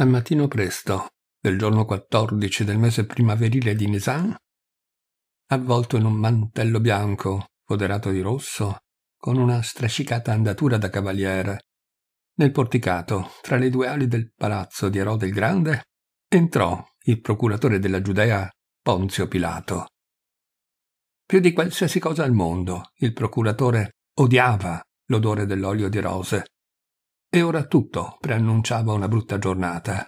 Al mattino presto del giorno 14 del mese primaverile di Nisan, avvolto in un mantello bianco foderato di rosso, con una strascicata andatura da cavaliere, nel porticato, tra le due ali del palazzo di Erode il Grande, entrò il procuratore della Giudea Ponzio Pilato. Più di qualsiasi cosa al mondo, il procuratore odiava l'odore dell'olio di rose e ora tutto preannunciava una brutta giornata.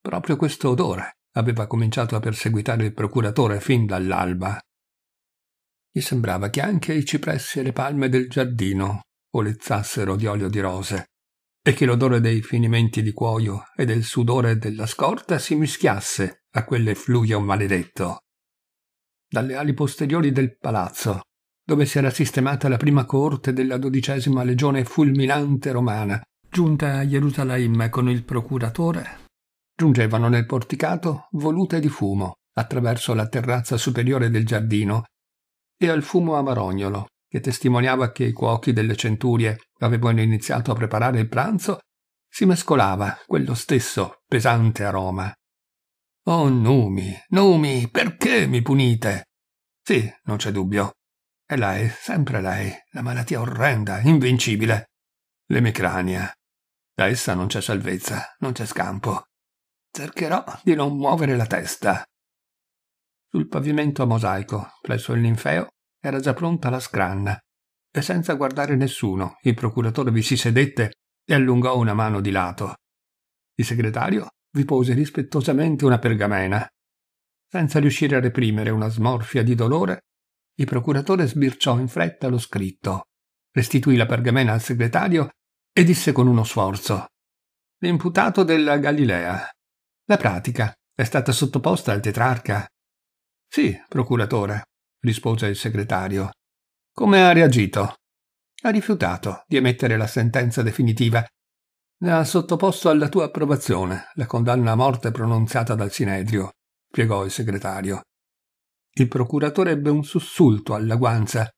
Proprio questo odore aveva cominciato a perseguitare il procuratore fin dall'alba. Gli sembrava che anche i cipressi e le palme del giardino olezzassero di olio di rose e che l'odore dei finimenti di cuoio e del sudore della scorta si mischiasse a quell'effluvio maledetto. Dalle ali posteriori del palazzo, dove si era sistemata la prima corte della dodicesima legione fulminante romana, Giunta a Gerusalemme con il procuratore, giungevano nel porticato volute di fumo attraverso la terrazza superiore del giardino e al fumo amarognolo che testimoniava che i cuochi delle centurie avevano iniziato a preparare il pranzo, si mescolava quello stesso pesante aroma. Oh Numi, Numi, perché mi punite? Sì, non c'è dubbio. È lei, sempre lei, la malattia orrenda, invincibile l'emicrania. Da essa non c'è salvezza, non c'è scampo. Cercherò di non muovere la testa. Sul pavimento a mosaico, presso il ninfeo, era già pronta la scranna, e senza guardare nessuno il procuratore vi si sedette e allungò una mano di lato. Il segretario vi pose rispettosamente una pergamena. Senza riuscire a reprimere una smorfia di dolore, il procuratore sbirciò in fretta lo scritto, restituì la pergamena al segretario e disse con uno sforzo L'imputato della Galilea. La pratica è stata sottoposta al tetrarca? Sì, procuratore, rispose il segretario. Come ha reagito? Ha rifiutato di emettere la sentenza definitiva. Ne Ha sottoposto alla tua approvazione la condanna a morte pronunciata dal Sinedrio, spiegò il segretario. Il procuratore ebbe un sussulto alla guanza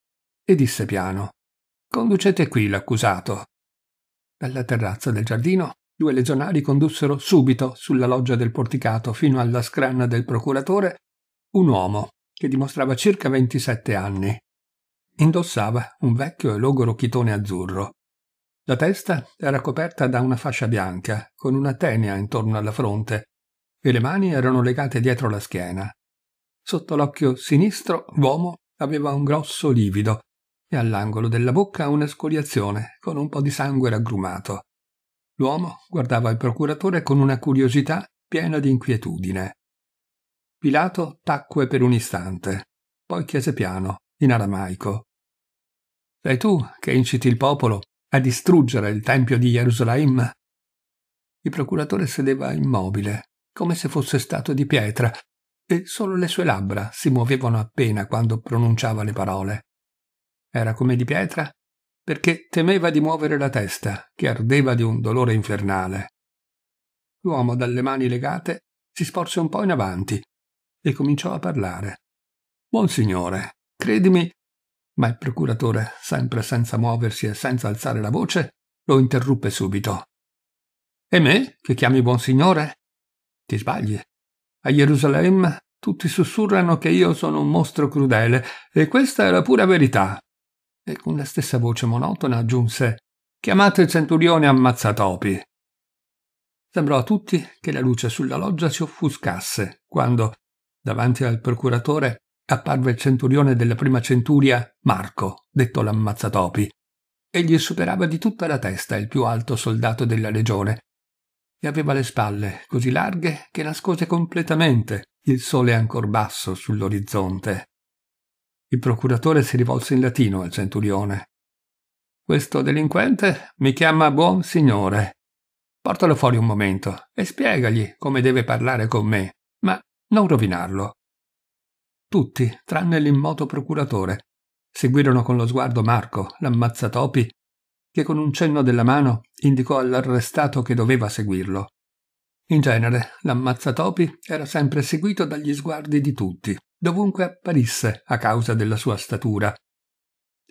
e disse piano Conducete qui l'accusato. Dalla terrazza del giardino, due legionari condussero subito sulla loggia del porticato fino alla scranna del procuratore un uomo che dimostrava circa 27 anni. Indossava un vecchio e logoro chitone azzurro. La testa era coperta da una fascia bianca, con una tenia intorno alla fronte, e le mani erano legate dietro la schiena. Sotto l'occhio sinistro l'uomo aveva un grosso livido e all'angolo della bocca una scoriazione con un po' di sangue raggrumato. L'uomo guardava il procuratore con una curiosità piena di inquietudine. Pilato tacque per un istante, poi chiese piano, in aramaico. Sei tu che inciti il popolo a distruggere il Tempio di Gerusalemme? Il procuratore sedeva immobile, come se fosse stato di pietra, e solo le sue labbra si muovevano appena quando pronunciava le parole era come di pietra, perché temeva di muovere la testa, che ardeva di un dolore infernale. L'uomo dalle mani legate si sporse un po' in avanti e cominciò a parlare. Buon signore, credimi. Ma il procuratore, sempre senza muoversi e senza alzare la voce, lo interruppe subito. E me, che chiami buon signore? Ti sbagli. A Gerusalemme tutti sussurrano che io sono un mostro crudele, e questa è la pura verità e con la stessa voce monotona aggiunse Chiamate il centurione ammazzatopi. Sembrò a tutti che la luce sulla loggia si offuscasse quando, davanti al procuratore, apparve il centurione della prima centuria, Marco, detto l'ammazzatopi. gli superava di tutta la testa il più alto soldato della legione e aveva le spalle così larghe che nascose completamente il sole ancor basso sull'orizzonte. Il procuratore si rivolse in latino al centurione. Questo delinquente mi chiama buon signore. Portalo fuori un momento e spiegagli come deve parlare con me, ma non rovinarlo. Tutti, tranne l'immoto procuratore, seguirono con lo sguardo Marco, l'ammazzatopi, che con un cenno della mano indicò all'arrestato che doveva seguirlo. In genere, l'ammazzatopi era sempre seguito dagli sguardi di tutti, dovunque apparisse a causa della sua statura,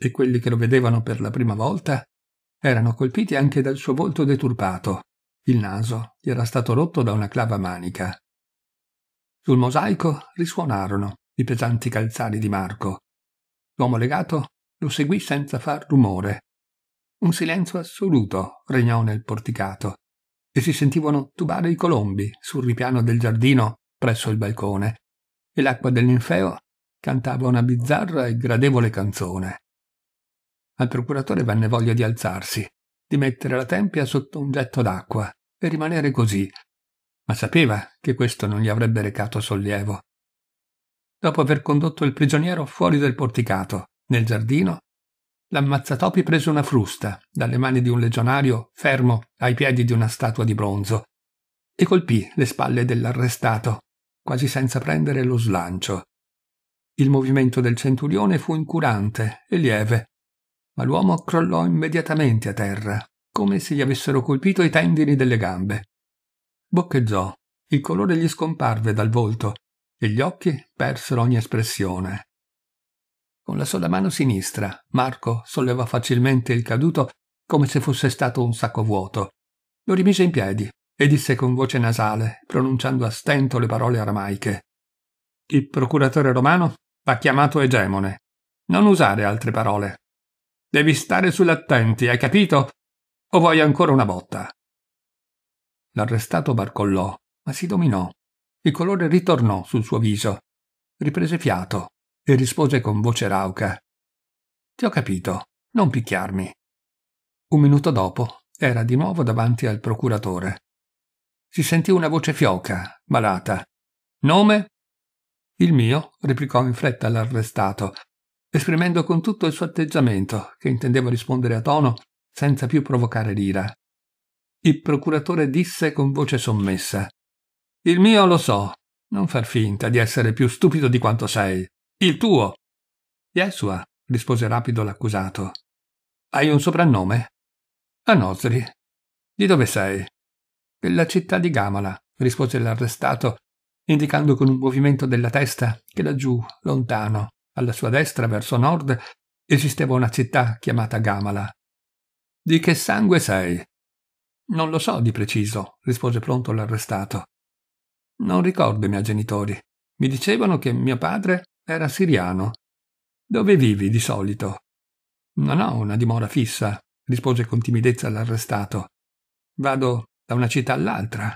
e quelli che lo vedevano per la prima volta erano colpiti anche dal suo volto deturpato. Il naso gli era stato rotto da una clava manica. Sul mosaico risuonarono i pesanti calzari di Marco. L'uomo legato lo seguì senza far rumore. Un silenzio assoluto regnò nel porticato e si sentivano tubare i colombi sul ripiano del giardino presso il balcone e l'acqua dell'infeo cantava una bizzarra e gradevole canzone. Al procuratore venne voglia di alzarsi, di mettere la tempia sotto un getto d'acqua e rimanere così, ma sapeva che questo non gli avrebbe recato sollievo. Dopo aver condotto il prigioniero fuori del porticato, nel giardino, l'ammazzatopi prese una frusta dalle mani di un legionario fermo ai piedi di una statua di bronzo e colpì le spalle dell'arrestato quasi senza prendere lo slancio. Il movimento del centurione fu incurante e lieve, ma l'uomo crollò immediatamente a terra, come se gli avessero colpito i tendini delle gambe. Boccheggiò, il colore gli scomparve dal volto e gli occhi persero ogni espressione. Con la sola mano sinistra, Marco sollevò facilmente il caduto come se fosse stato un sacco vuoto. Lo rimise in piedi e disse con voce nasale, pronunciando a stento le parole aramaiche. Il procuratore romano va chiamato egemone. Non usare altre parole. Devi stare sull'attenti, hai capito? O vuoi ancora una botta? L'arrestato barcollò, ma si dominò. Il colore ritornò sul suo viso. Riprese fiato e rispose con voce rauca. Ti ho capito, non picchiarmi. Un minuto dopo era di nuovo davanti al procuratore si sentì una voce fioca, malata. Nome? Il mio, replicò in fretta l'arrestato, esprimendo con tutto il suo atteggiamento, che intendeva rispondere a tono, senza più provocare l'ira. Il procuratore disse con voce sommessa Il mio lo so, non far finta di essere più stupido di quanto sei. Il tuo. Yeshua, rispose rapido l'accusato. Hai un soprannome? Anosri. Di dove sei? della città di Gamala, rispose l'arrestato, indicando con un movimento della testa che laggiù, lontano, alla sua destra, verso nord, esisteva una città chiamata Gamala. Di che sangue sei? Non lo so di preciso, rispose pronto l'arrestato. Non ricordo i miei genitori. Mi dicevano che mio padre era siriano. Dove vivi di solito? Non ho una dimora fissa, rispose con timidezza l'arrestato. Vado da una città all'altra.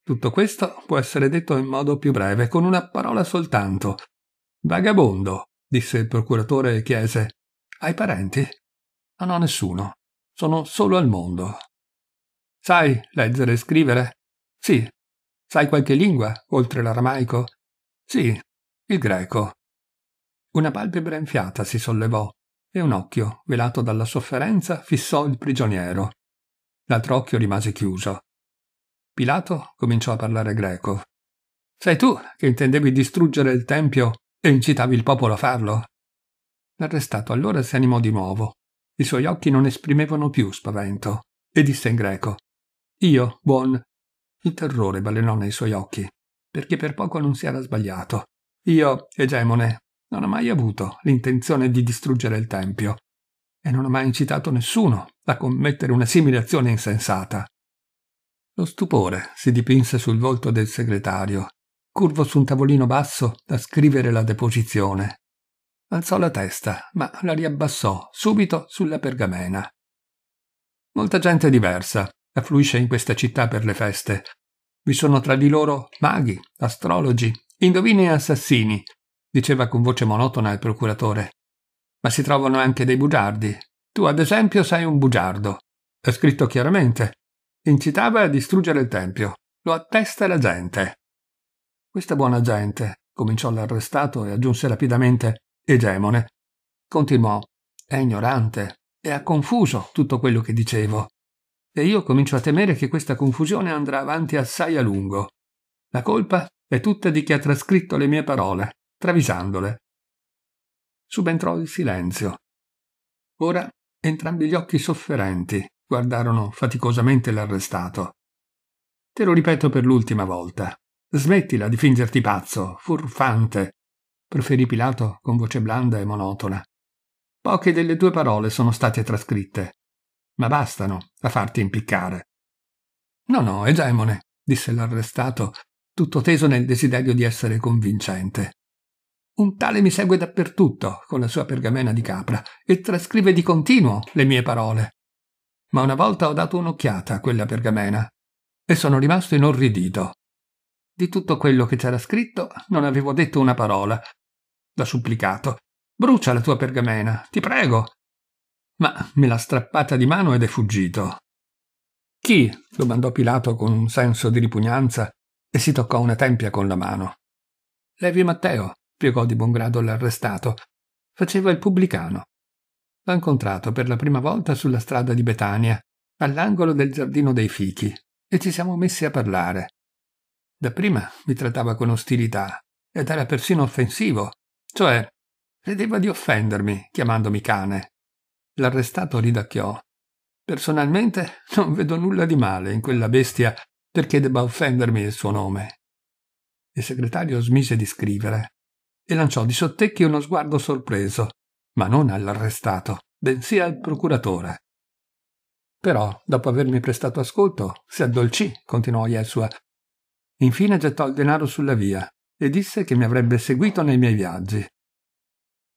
Tutto questo può essere detto in modo più breve, con una parola soltanto. Vagabondo, disse il procuratore e chiese. Hai parenti? Non ho nessuno. Sono solo al mondo. Sai leggere e scrivere? Sì. Sai qualche lingua, oltre l'aramaico? Sì, il greco. Una palpebra infiata si sollevò e un occhio, velato dalla sofferenza, fissò il prigioniero. L'altro occhio rimase chiuso. Pilato cominciò a parlare greco. Sei tu che intendevi distruggere il Tempio e incitavi il popolo a farlo? L'arrestato allora si animò di nuovo. I suoi occhi non esprimevano più spavento e disse in greco Io, buon. Il terrore balenò nei suoi occhi, perché per poco non si era sbagliato. Io, egemone, non ho mai avuto l'intenzione di distruggere il Tempio e non ho mai incitato nessuno a commettere una simile azione insensata. Lo stupore si dipinse sul volto del segretario, curvo su un tavolino basso a scrivere la deposizione. Alzò la testa, ma la riabbassò subito sulla pergamena. Molta gente diversa affluisce in questa città per le feste. Vi sono tra di loro maghi, astrologi, indovini e assassini, diceva con voce monotona il procuratore ma si trovano anche dei bugiardi. Tu, ad esempio, sei un bugiardo. È scritto chiaramente. Incitava a distruggere il tempio. Lo attesta la gente. Questa buona gente, cominciò l'arrestato e aggiunse rapidamente egemone, continuò, è ignorante e ha confuso tutto quello che dicevo. E io comincio a temere che questa confusione andrà avanti assai a lungo. La colpa è tutta di chi ha trascritto le mie parole, travisandole, subentrò il silenzio. Ora entrambi gli occhi sofferenti guardarono faticosamente l'arrestato. Te lo ripeto per l'ultima volta. Smettila di fingerti pazzo, furfante, preferì Pilato con voce blanda e monotona. Poche delle tue parole sono state trascritte, ma bastano a farti impiccare. No, no, egemone, disse l'arrestato, tutto teso nel desiderio di essere convincente. Un tale mi segue dappertutto con la sua pergamena di capra e trascrive di continuo le mie parole. Ma una volta ho dato un'occhiata a quella pergamena e sono rimasto inorridito. Di tutto quello che c'era scritto non avevo detto una parola. L'ho supplicato. Brucia la tua pergamena, ti prego. Ma me l'ha strappata di mano ed è fuggito. Chi? domandò Pilato con un senso di ripugnanza e si toccò una tempia con la mano. Levi Matteo, spiegò di buon grado l'arrestato. Faceva il pubblicano. L'ho incontrato per la prima volta sulla strada di Betania, all'angolo del giardino dei fichi, e ci siamo messi a parlare. Dapprima mi trattava con ostilità ed era persino offensivo, cioè credeva di offendermi chiamandomi cane. L'arrestato ridacchiò. Personalmente non vedo nulla di male in quella bestia perché debba offendermi il suo nome. Il segretario smise di scrivere e lanciò di sottecchio uno sguardo sorpreso, ma non all'arrestato, bensì al procuratore. Però, dopo avermi prestato ascolto, si addolcì, continuò Yeshua. Infine gettò il denaro sulla via e disse che mi avrebbe seguito nei miei viaggi.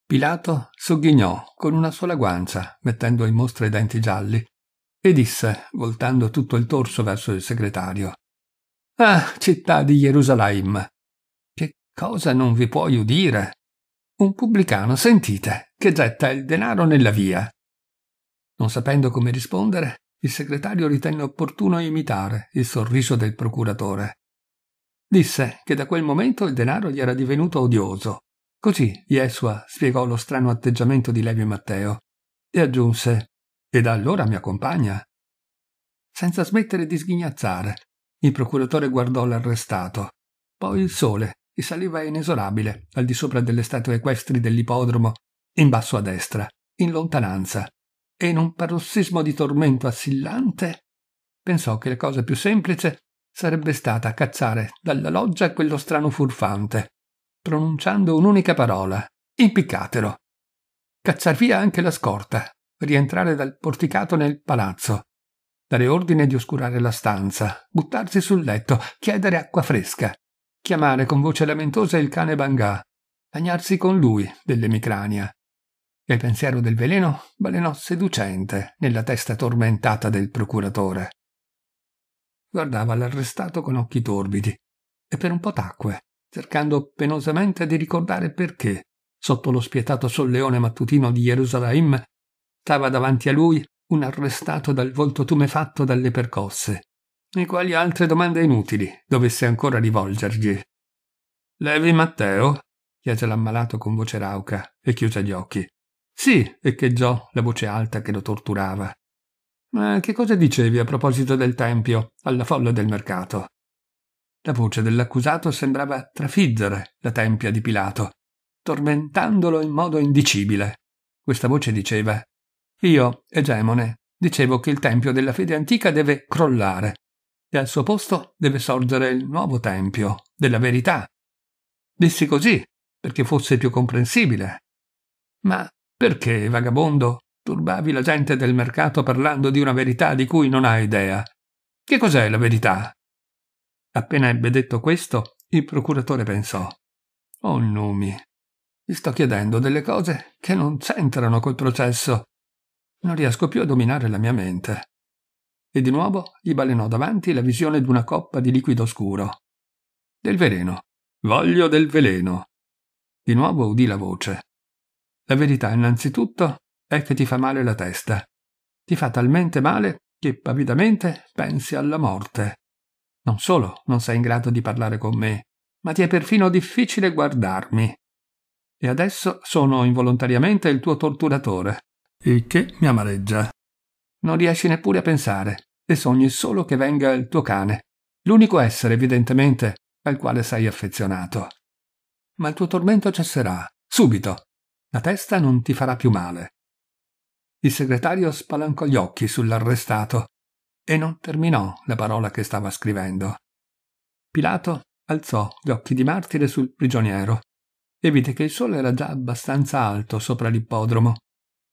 Pilato sogghignò con una sola guancia, mettendo in mostra i denti gialli, e disse, voltando tutto il torso verso il segretario: Ah, città di Gerusalemme, Cosa non vi puoi udire? Un pubblicano, sentite, che getta il denaro nella via. Non sapendo come rispondere, il segretario ritenne opportuno imitare il sorriso del procuratore. Disse che da quel momento il denaro gli era divenuto odioso. Così Jesua spiegò lo strano atteggiamento di Levi e Matteo e aggiunse «E da allora mi accompagna?» Senza smettere di sghignazzare, il procuratore guardò l'arrestato. Poi il sole e saliva inesorabile al di sopra delle statue equestri dell'ippodromo, in basso a destra, in lontananza, e in un parossismo di tormento assillante pensò che la cosa più semplice sarebbe stata cacciare dalla loggia quello strano furfante, pronunciando un'unica parola, impiccatelo. Cacciar via anche la scorta, rientrare dal porticato nel palazzo, dare ordine di oscurare la stanza, buttarsi sul letto, chiedere acqua fresca, chiamare con voce lamentosa il cane Bangà, bagnarsi con lui dell'emicrania. E il pensiero del veleno balenò seducente nella testa tormentata del procuratore. Guardava l'arrestato con occhi torbidi e per un po' tacque, cercando penosamente di ricordare perché, sotto lo spietato solleone mattutino di Gerusalemme, stava davanti a lui un arrestato dal volto tumefatto dalle percosse, e quali altre domande inutili dovesse ancora rivolgergli. Levi Matteo? chiese l'ammalato con voce rauca e chiuse gli occhi. Sì, echeggiò la voce alta che lo torturava. Ma che cosa dicevi a proposito del tempio, alla folla del mercato? La voce dell'accusato sembrava trafiggere la tempia di Pilato, tormentandolo in modo indicibile. Questa voce diceva Io, egemone, dicevo che il tempio della fede antica deve crollare e al suo posto deve sorgere il nuovo tempio della verità. Dissi così perché fosse più comprensibile. Ma perché, vagabondo, turbavi la gente del mercato parlando di una verità di cui non hai idea? Che cos'è la verità? Appena ebbe detto questo, il procuratore pensò: Oh numi, ti sto chiedendo delle cose che non c'entrano col processo. Non riesco più a dominare la mia mente e di nuovo gli balenò davanti la visione d'una coppa di liquido scuro. Del veleno. Voglio del veleno. Di nuovo udì la voce. La verità innanzitutto è che ti fa male la testa. Ti fa talmente male che pavidamente pensi alla morte. Non solo non sei in grado di parlare con me, ma ti è perfino difficile guardarmi. E adesso sono involontariamente il tuo torturatore, il che mi amareggia. Non riesci neppure a pensare, e sogni solo che venga il tuo cane, l'unico essere evidentemente al quale sei affezionato. Ma il tuo tormento cesserà, subito. La testa non ti farà più male. Il segretario spalancò gli occhi sull'arrestato e non terminò la parola che stava scrivendo. Pilato alzò gli occhi di martire sul prigioniero e vide che il sole era già abbastanza alto sopra l'ippodromo,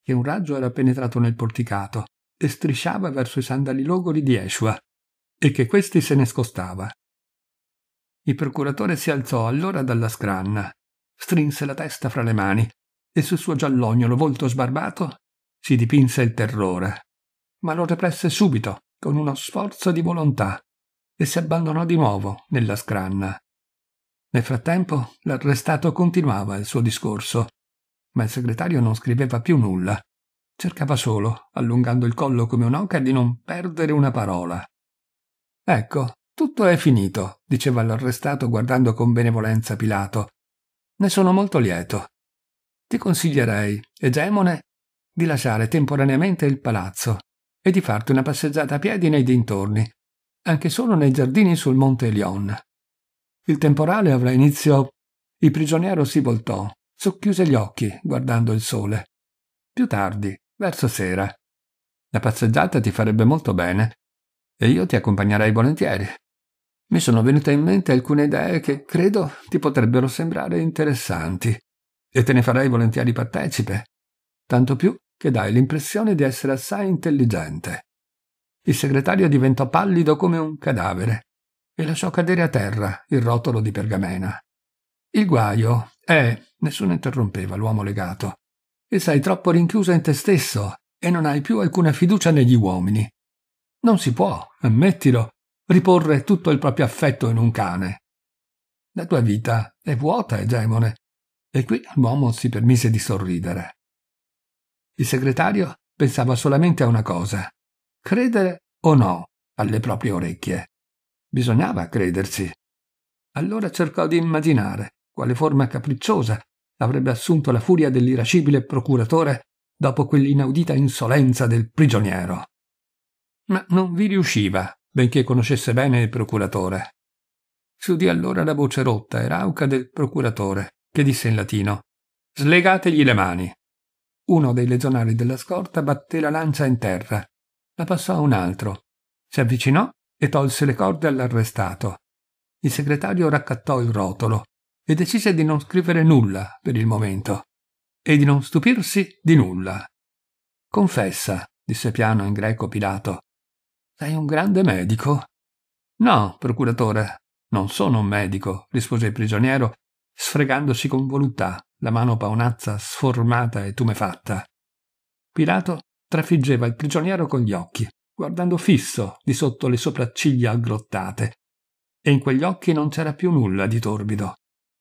che un raggio era penetrato nel porticato e strisciava verso i sandali logori di Eshua, e che questi se ne scostava. Il procuratore si alzò allora dalla scranna, strinse la testa fra le mani e sul suo giallognolo volto sbarbato si dipinse il terrore, ma lo represse subito con uno sforzo di volontà e si abbandonò di nuovo nella scranna. Nel frattempo l'arrestato continuava il suo discorso, ma il segretario non scriveva più nulla Cercava solo, allungando il collo come un'oca, di non perdere una parola. Ecco, tutto è finito, diceva l'arrestato guardando con benevolenza Pilato. Ne sono molto lieto. Ti consiglierei, egemone, di lasciare temporaneamente il palazzo e di farti una passeggiata a piedi nei dintorni, anche solo nei giardini sul monte Lion. Il temporale avrà inizio. Il prigioniero si voltò, socchiuse gli occhi, guardando il sole. Più tardi, verso sera. La passeggiata ti farebbe molto bene e io ti accompagnerei volentieri. Mi sono venute in mente alcune idee che credo ti potrebbero sembrare interessanti e te ne farei volentieri partecipe, tanto più che dai l'impressione di essere assai intelligente. Il segretario diventò pallido come un cadavere e lasciò cadere a terra il rotolo di pergamena. Il guaio è, eh, nessuno interrompeva l'uomo legato, ti sei troppo rinchiusa in te stesso e non hai più alcuna fiducia negli uomini. Non si può, ammettilo, riporre tutto il proprio affetto in un cane. La tua vita è vuota, egemone. E qui l'uomo si permise di sorridere. Il segretario pensava solamente a una cosa, credere o no alle proprie orecchie. Bisognava crederci. Allora cercò di immaginare quale forma capricciosa avrebbe assunto la furia dell'irascibile procuratore dopo quell'inaudita insolenza del prigioniero. Ma non vi riusciva, benché conoscesse bene il procuratore. Si udì allora la voce rotta e rauca del procuratore, che disse in latino Slegategli le mani. Uno dei legionari della scorta batté la lancia in terra, la passò a un altro, si avvicinò e tolse le corde all'arrestato. Il segretario raccattò il rotolo, e decise di non scrivere nulla per il momento e di non stupirsi di nulla. Confessa, disse piano in greco Pilato. Sei un grande medico? No, procuratore, non sono un medico, rispose il prigioniero, sfregandosi con voluttà la mano paonazza sformata e tumefatta. Pilato trafiggeva il prigioniero con gli occhi, guardando fisso di sotto le sopracciglia aggrottate, e in quegli occhi non c'era più nulla di torbido,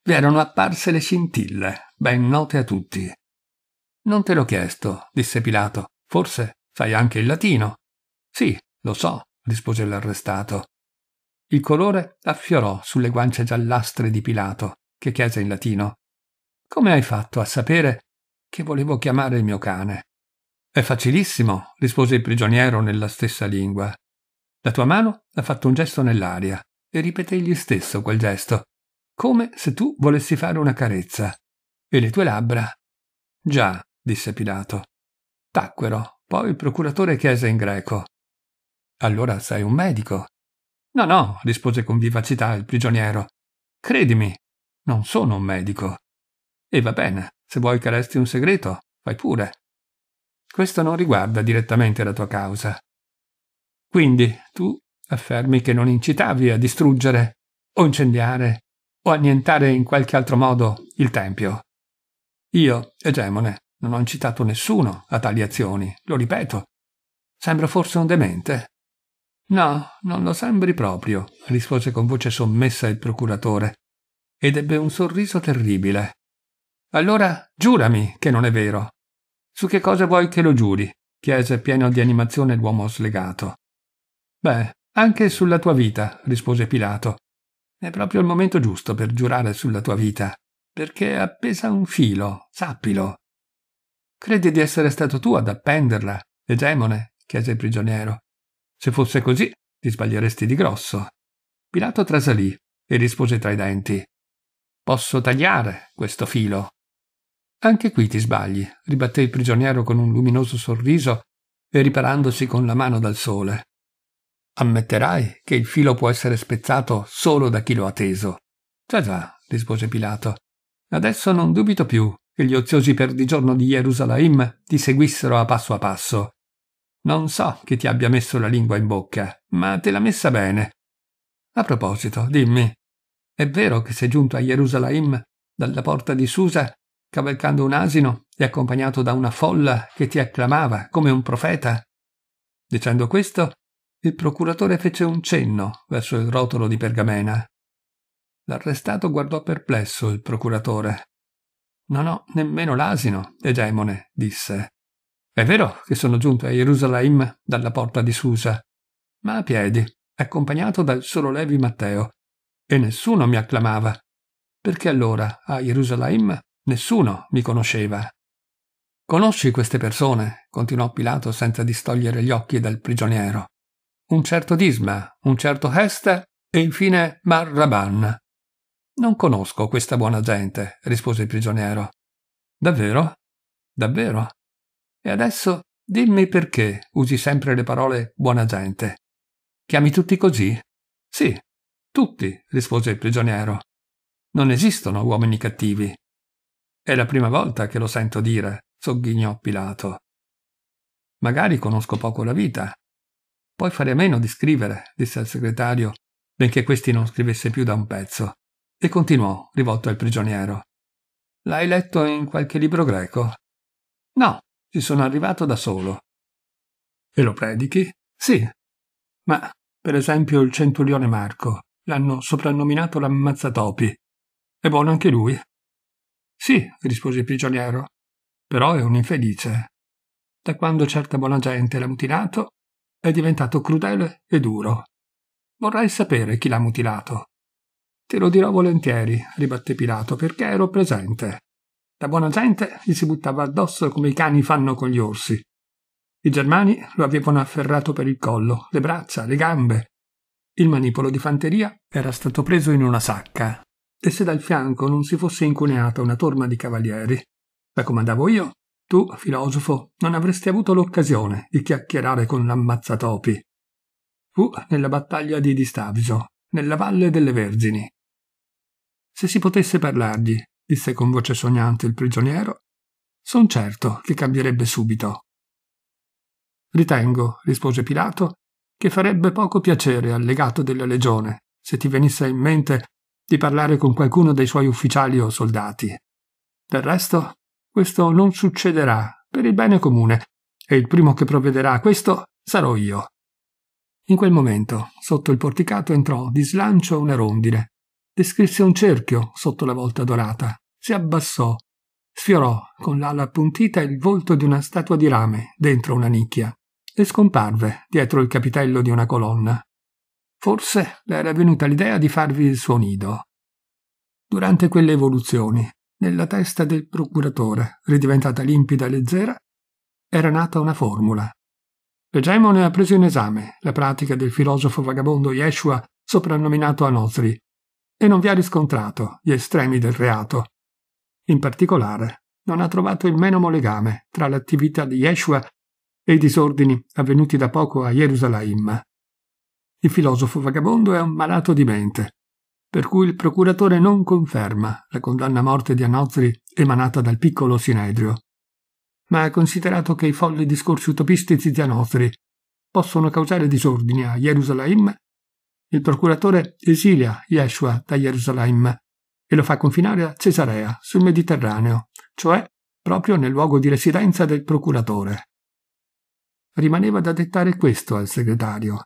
vi erano apparse le scintille, ben note a tutti. Non te l'ho chiesto, disse Pilato. Forse sai anche il latino. Sì, lo so, rispose l'arrestato. Il colore affiorò sulle guance giallastre di Pilato, che chiese in latino. Come hai fatto a sapere che volevo chiamare il mio cane? È facilissimo, rispose il prigioniero nella stessa lingua. La tua mano ha fatto un gesto nell'aria e ripeté egli stesso quel gesto, come se tu volessi fare una carezza. E le tue labbra? Già, disse Pilato. Tacquero, poi il procuratore chiese in greco. Allora sei un medico? No, no, rispose con vivacità il prigioniero. Credimi, non sono un medico. E va bene, se vuoi che resti un segreto, fai pure. Questo non riguarda direttamente la tua causa. Quindi tu affermi che non incitavi a distruggere o incendiare o annientare in qualche altro modo il Tempio. Io, Egemone, non ho incitato nessuno a tali azioni, lo ripeto. Sembro forse un demente. No, non lo sembri proprio, rispose con voce sommessa il procuratore, ed ebbe un sorriso terribile. Allora giurami che non è vero. Su che cosa vuoi che lo giuri? chiese pieno di animazione l'uomo slegato. Beh, anche sulla tua vita, rispose Pilato. È proprio il momento giusto per giurare sulla tua vita, perché è appesa un filo, sappilo. Credi di essere stato tu ad appenderla, Egemone? chiese il prigioniero. Se fosse così, ti sbaglieresti di grosso. Pilato trasalì e rispose tra i denti. Posso tagliare questo filo. Anche qui ti sbagli, ribatté il prigioniero con un luminoso sorriso e riparandosi con la mano dal sole. Ammetterai che il filo può essere spezzato solo da chi lo ha teso. Già già, rispose Pilato. Adesso non dubito più che gli oziosi perdigiorno di Gerusalemme ti seguissero a passo a passo. Non so chi ti abbia messo la lingua in bocca, ma te l'ha messa bene. A proposito, dimmi, è vero che sei giunto a Gerusalemme dalla porta di Susa cavalcando un asino e accompagnato da una folla che ti acclamava come un profeta? Dicendo questo, il procuratore fece un cenno verso il rotolo di pergamena. L'arrestato guardò perplesso il procuratore. Non ho nemmeno l'asino, egemone, disse. È vero che sono giunto a Gerusalemme dalla porta di Susa, ma a piedi, accompagnato dal solo Levi Matteo, e nessuno mi acclamava, perché allora a Gerusalemme nessuno mi conosceva. Conosci queste persone? continuò Pilato senza distogliere gli occhi dal prigioniero un certo Disma, un certo Hester e infine Mar Non conosco questa buona gente, rispose il prigioniero. Davvero? Davvero? E adesso dimmi perché usi sempre le parole buona gente. Chiami tutti così? Sì, tutti, rispose il prigioniero. Non esistono uomini cattivi. È la prima volta che lo sento dire, sogghignò Pilato. Magari conosco poco la vita, Puoi fare a meno di scrivere, disse al segretario, benché questi non scrivesse più da un pezzo, e continuò, rivolto al prigioniero. L'hai letto in qualche libro greco? No, ci sono arrivato da solo. E lo predichi? Sì. Ma, per esempio, il centurione Marco, l'hanno soprannominato l'ammazzatopi. È buono anche lui? Sì, rispose il prigioniero, però è un infelice. Da quando certa buona gente l'ha mutilato, è diventato crudele e duro. Vorrei sapere chi l'ha mutilato. Te lo dirò volentieri, ribatte Pilato, perché ero presente. La buona gente gli si buttava addosso come i cani fanno con gli orsi. I germani lo avevano afferrato per il collo, le braccia, le gambe. Il manipolo di fanteria era stato preso in una sacca, e se dal fianco non si fosse incuneata una torma di cavalieri, la comandavo io tu, filosofo, non avresti avuto l'occasione di chiacchierare con l'ammazzatopi. Fu nella battaglia di Distaviso, nella valle delle Vergini. Se si potesse parlargli, disse con voce sognante il prigioniero, son certo che cambierebbe subito. Ritengo, rispose Pilato, che farebbe poco piacere al legato della legione se ti venisse in mente di parlare con qualcuno dei suoi ufficiali o soldati. Del resto, questo non succederà, per il bene comune, e il primo che provvederà a questo sarò io. In quel momento, sotto il porticato entrò di slancio una rondine. Descrisse un cerchio sotto la volta dorata, si abbassò, sfiorò con l'ala appuntita il volto di una statua di rame dentro una nicchia e scomparve dietro il capitello di una colonna. Forse le era venuta l'idea di farvi il suo nido. Durante quelle evoluzioni nella testa del procuratore, ridiventata limpida e leggera, era nata una formula. L'egemone ha preso in esame la pratica del filosofo vagabondo Yeshua, soprannominato Anosri, e non vi ha riscontrato gli estremi del reato. In particolare, non ha trovato il menomo legame tra l'attività di Yeshua e i disordini avvenuti da poco a Gerusalemme. Il filosofo vagabondo è un malato di mente, per cui il procuratore non conferma la condanna a morte di Anozri emanata dal piccolo Sinedrio, ma considerato che i folli discorsi utopistici di Anozri possono causare disordini a Gerusalemme, il procuratore esilia Yeshua da Gerusalemme e lo fa confinare a Cesarea, sul Mediterraneo, cioè proprio nel luogo di residenza del procuratore. Rimaneva da dettare questo al segretario,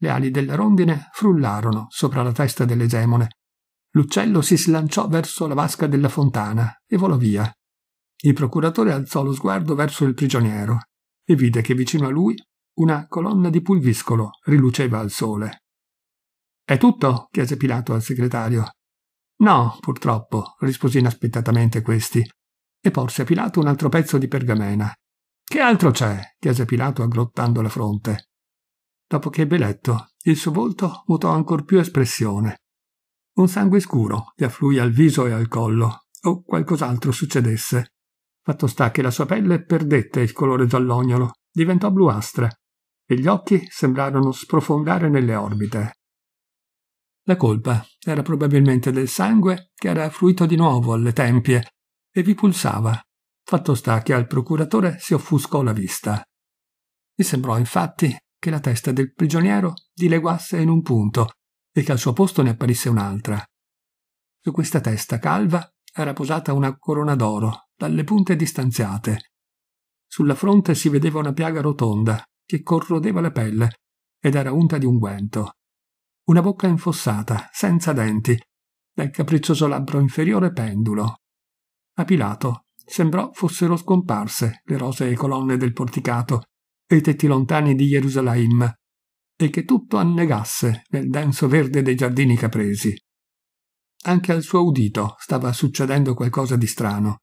le ali della rondine frullarono sopra la testa dell'egemone. L'uccello si slanciò verso la vasca della fontana e volò via. Il procuratore alzò lo sguardo verso il prigioniero e vide che vicino a lui una colonna di pulviscolo riluceva al sole. È tutto? chiese Pilato al segretario. No, purtroppo, rispose inaspettatamente questi, e porse a Pilato un altro pezzo di pergamena. Che altro c'è? chiese Pilato aggrottando la fronte. Dopo che ebbe letto, il suo volto mutò ancor più espressione. Un sangue scuro gli affluì al viso e al collo, o qualcos'altro succedesse. Fatto sta che la sua pelle perdette il colore giallognolo, diventò bluastra, e gli occhi sembrarono sprofondare nelle orbite. La colpa era probabilmente del sangue che era affluito di nuovo alle tempie e vi pulsava. Fatto sta che al procuratore si offuscò la vista. Gli sembrò infatti che la testa del prigioniero dileguasse in un punto e che al suo posto ne apparisse un'altra. Su questa testa calva era posata una corona d'oro, dalle punte distanziate. Sulla fronte si vedeva una piaga rotonda che corrodeva la pelle ed era unta di unguento. Una bocca infossata, senza denti, dal capriccioso labbro inferiore pendulo. A Pilato sembrò fossero scomparse le rosee colonne del porticato e i tetti lontani di Gerusalemme, e che tutto annegasse nel denso verde dei giardini capresi. Anche al suo udito stava succedendo qualcosa di strano.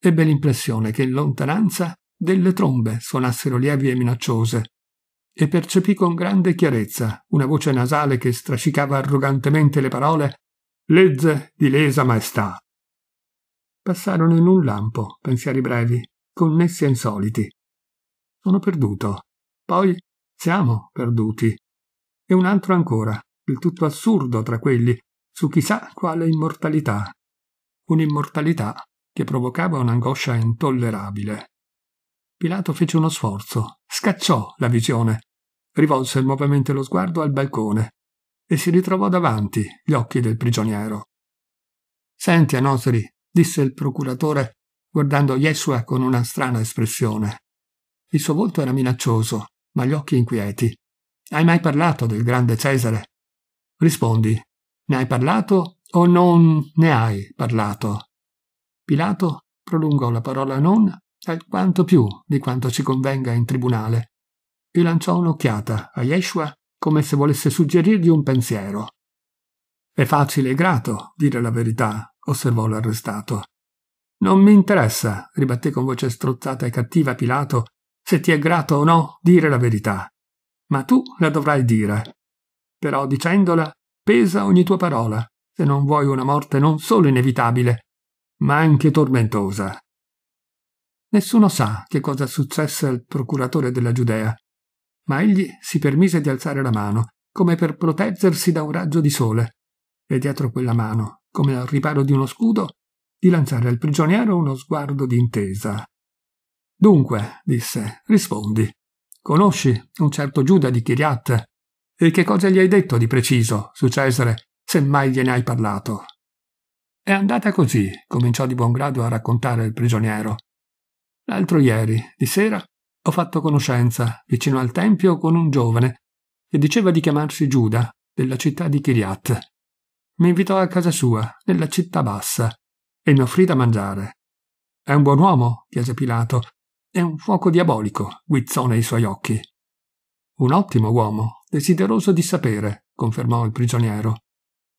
Ebbe l'impressione che in lontananza delle trombe suonassero lievi e minacciose, e percepì con grande chiarezza una voce nasale che strascicava arrogantemente le parole Legge di lesa maestà. Passarono in un lampo pensieri brevi, connessi e insoliti sono perduto. Poi siamo perduti. E un altro ancora, il tutto assurdo tra quelli, su chissà quale immortalità. Un'immortalità che provocava un'angoscia intollerabile. Pilato fece uno sforzo, scacciò la visione, rivolse nuovamente lo sguardo al balcone e si ritrovò davanti gli occhi del prigioniero. Senti, Anosri, disse il procuratore, guardando Yeshua con una strana espressione. Il suo volto era minaccioso, ma gli occhi inquieti. Hai mai parlato del grande Cesare? Rispondi, ne hai parlato o non ne hai parlato? Pilato prolungò la parola non alquanto più di quanto ci convenga in tribunale e lanciò un'occhiata a Yeshua come se volesse suggerirgli un pensiero. È facile e grato dire la verità, osservò l'arrestato. Non mi interessa, ribatté con voce strozzata e cattiva Pilato se ti è grato o no dire la verità, ma tu la dovrai dire. Però dicendola pesa ogni tua parola, se non vuoi una morte non solo inevitabile, ma anche tormentosa. Nessuno sa che cosa successe al procuratore della Giudea, ma egli si permise di alzare la mano, come per proteggersi da un raggio di sole, e dietro quella mano, come al riparo di uno scudo, di lanciare al prigioniero uno sguardo d'intesa. Dunque, disse, rispondi. Conosci un certo Giuda di Chiriat? E che cosa gli hai detto di preciso su Cesare, se mai gliene hai parlato? È andata così, cominciò di buon grado a raccontare il prigioniero. L'altro ieri, di sera, ho fatto conoscenza, vicino al tempio, con un giovane che diceva di chiamarsi Giuda, della città di Chiriat. Mi invitò a casa sua, nella città bassa, e mi offrì da mangiare. È un buon uomo? chiese Pilato, e un fuoco diabolico guizzò nei suoi occhi. Un ottimo uomo, desideroso di sapere, confermò il prigioniero.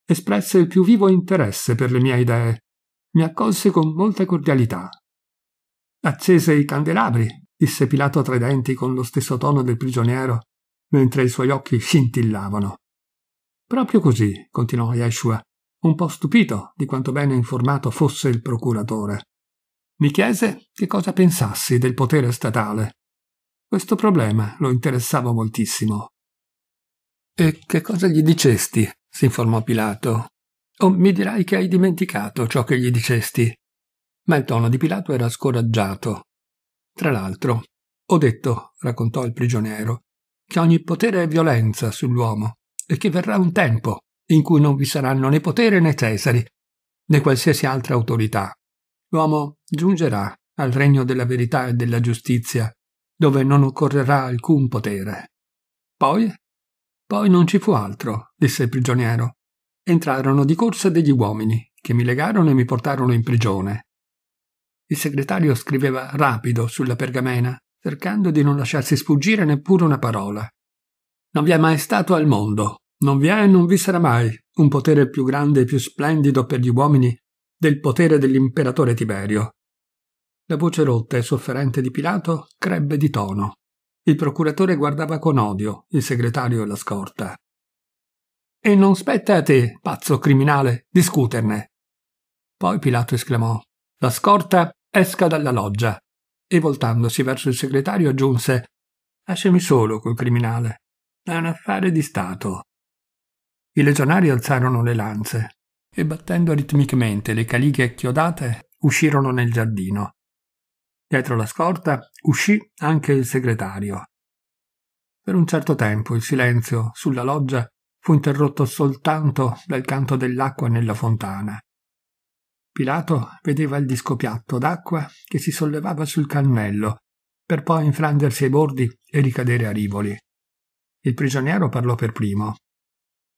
Espresse il più vivo interesse per le mie idee. Mi accolse con molta cordialità. Accese i candelabri, disse Pilato tra i denti con lo stesso tono del prigioniero, mentre i suoi occhi scintillavano. Proprio così, continuò Yeshua, un po' stupito di quanto bene informato fosse il procuratore. Mi chiese che cosa pensassi del potere statale. Questo problema lo interessava moltissimo. E che cosa gli dicesti? si informò Pilato. O mi dirai che hai dimenticato ciò che gli dicesti. Ma il tono di Pilato era scoraggiato. Tra l'altro, ho detto, raccontò il prigioniero, che ogni potere è violenza sull'uomo e che verrà un tempo in cui non vi saranno né potere né Cesari, né qualsiasi altra autorità l'uomo giungerà al regno della verità e della giustizia, dove non occorrerà alcun potere. Poi? Poi non ci fu altro, disse il prigioniero. Entrarono di corsa degli uomini, che mi legarono e mi portarono in prigione. Il segretario scriveva rapido sulla pergamena, cercando di non lasciarsi sfuggire neppure una parola. Non vi è mai stato al mondo, non vi è e non vi sarà mai un potere più grande e più splendido per gli uomini del potere dell'imperatore Tiberio. La voce rotta e sofferente di Pilato crebbe di tono. Il procuratore guardava con odio il segretario e la scorta. E non spetta a te, pazzo criminale, discuterne. Poi Pilato esclamò: La scorta esca dalla loggia. E voltandosi verso il segretario aggiunse: Lasciami solo col criminale. È un affare di Stato. I legionari alzarono le lanze e battendo ritmicamente le caliche chiodate uscirono nel giardino. Dietro la scorta uscì anche il segretario. Per un certo tempo il silenzio sulla loggia fu interrotto soltanto dal canto dell'acqua nella fontana. Pilato vedeva il disco piatto d'acqua che si sollevava sul cannello, per poi infrangersi ai bordi e ricadere a rivoli. Il prigioniero parlò per primo.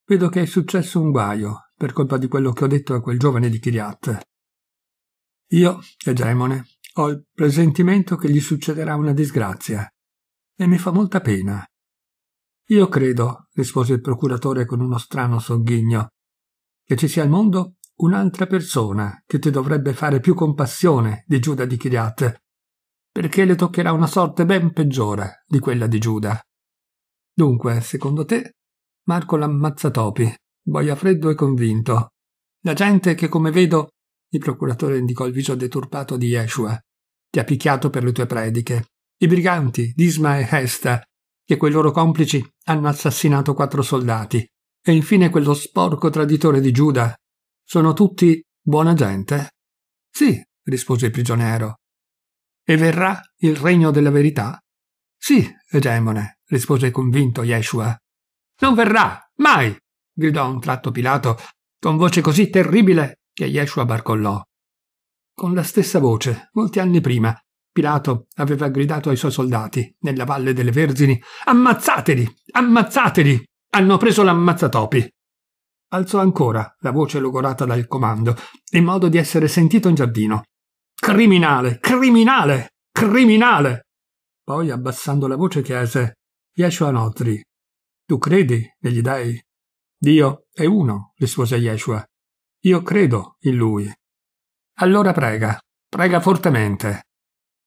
Vedo che è successo un guaio, per colpa di quello che ho detto a quel giovane di Kiriat. Io, egemone, ho il presentimento che gli succederà una disgrazia e mi fa molta pena. Io credo, rispose il procuratore con uno strano sogghigno, che ci sia al mondo un'altra persona che ti dovrebbe fare più compassione di Giuda di Kiriat, perché le toccherà una sorte ben peggiore di quella di Giuda. Dunque, secondo te, Marco l'ammazza topi boia freddo e convinto. La gente che, come vedo, il procuratore indicò il viso deturpato di Yeshua, ti ha picchiato per le tue prediche. I briganti, Disma e Hesta, che quei loro complici hanno assassinato quattro soldati. E infine quello sporco traditore di Giuda. Sono tutti buona gente? Sì, rispose il prigioniero. E verrà il regno della verità? Sì, egemone, rispose convinto Yeshua. Non verrà, mai, gridò a un tratto Pilato, con voce così terribile che Yeshua barcollò. Con la stessa voce, molti anni prima, Pilato aveva gridato ai suoi soldati, nella valle delle Vergini, Ammazzateli! Ammazzateli! Hanno preso l'ammazzatopi! Alzò ancora la voce logorata dal comando, in modo di essere sentito in giardino. Criminale! Criminale! Criminale! Poi, abbassando la voce, chiese Yeshua Notri, tu credi negli dèi Dio è uno, rispose Yeshua. Io credo in lui. Allora prega, prega fortemente.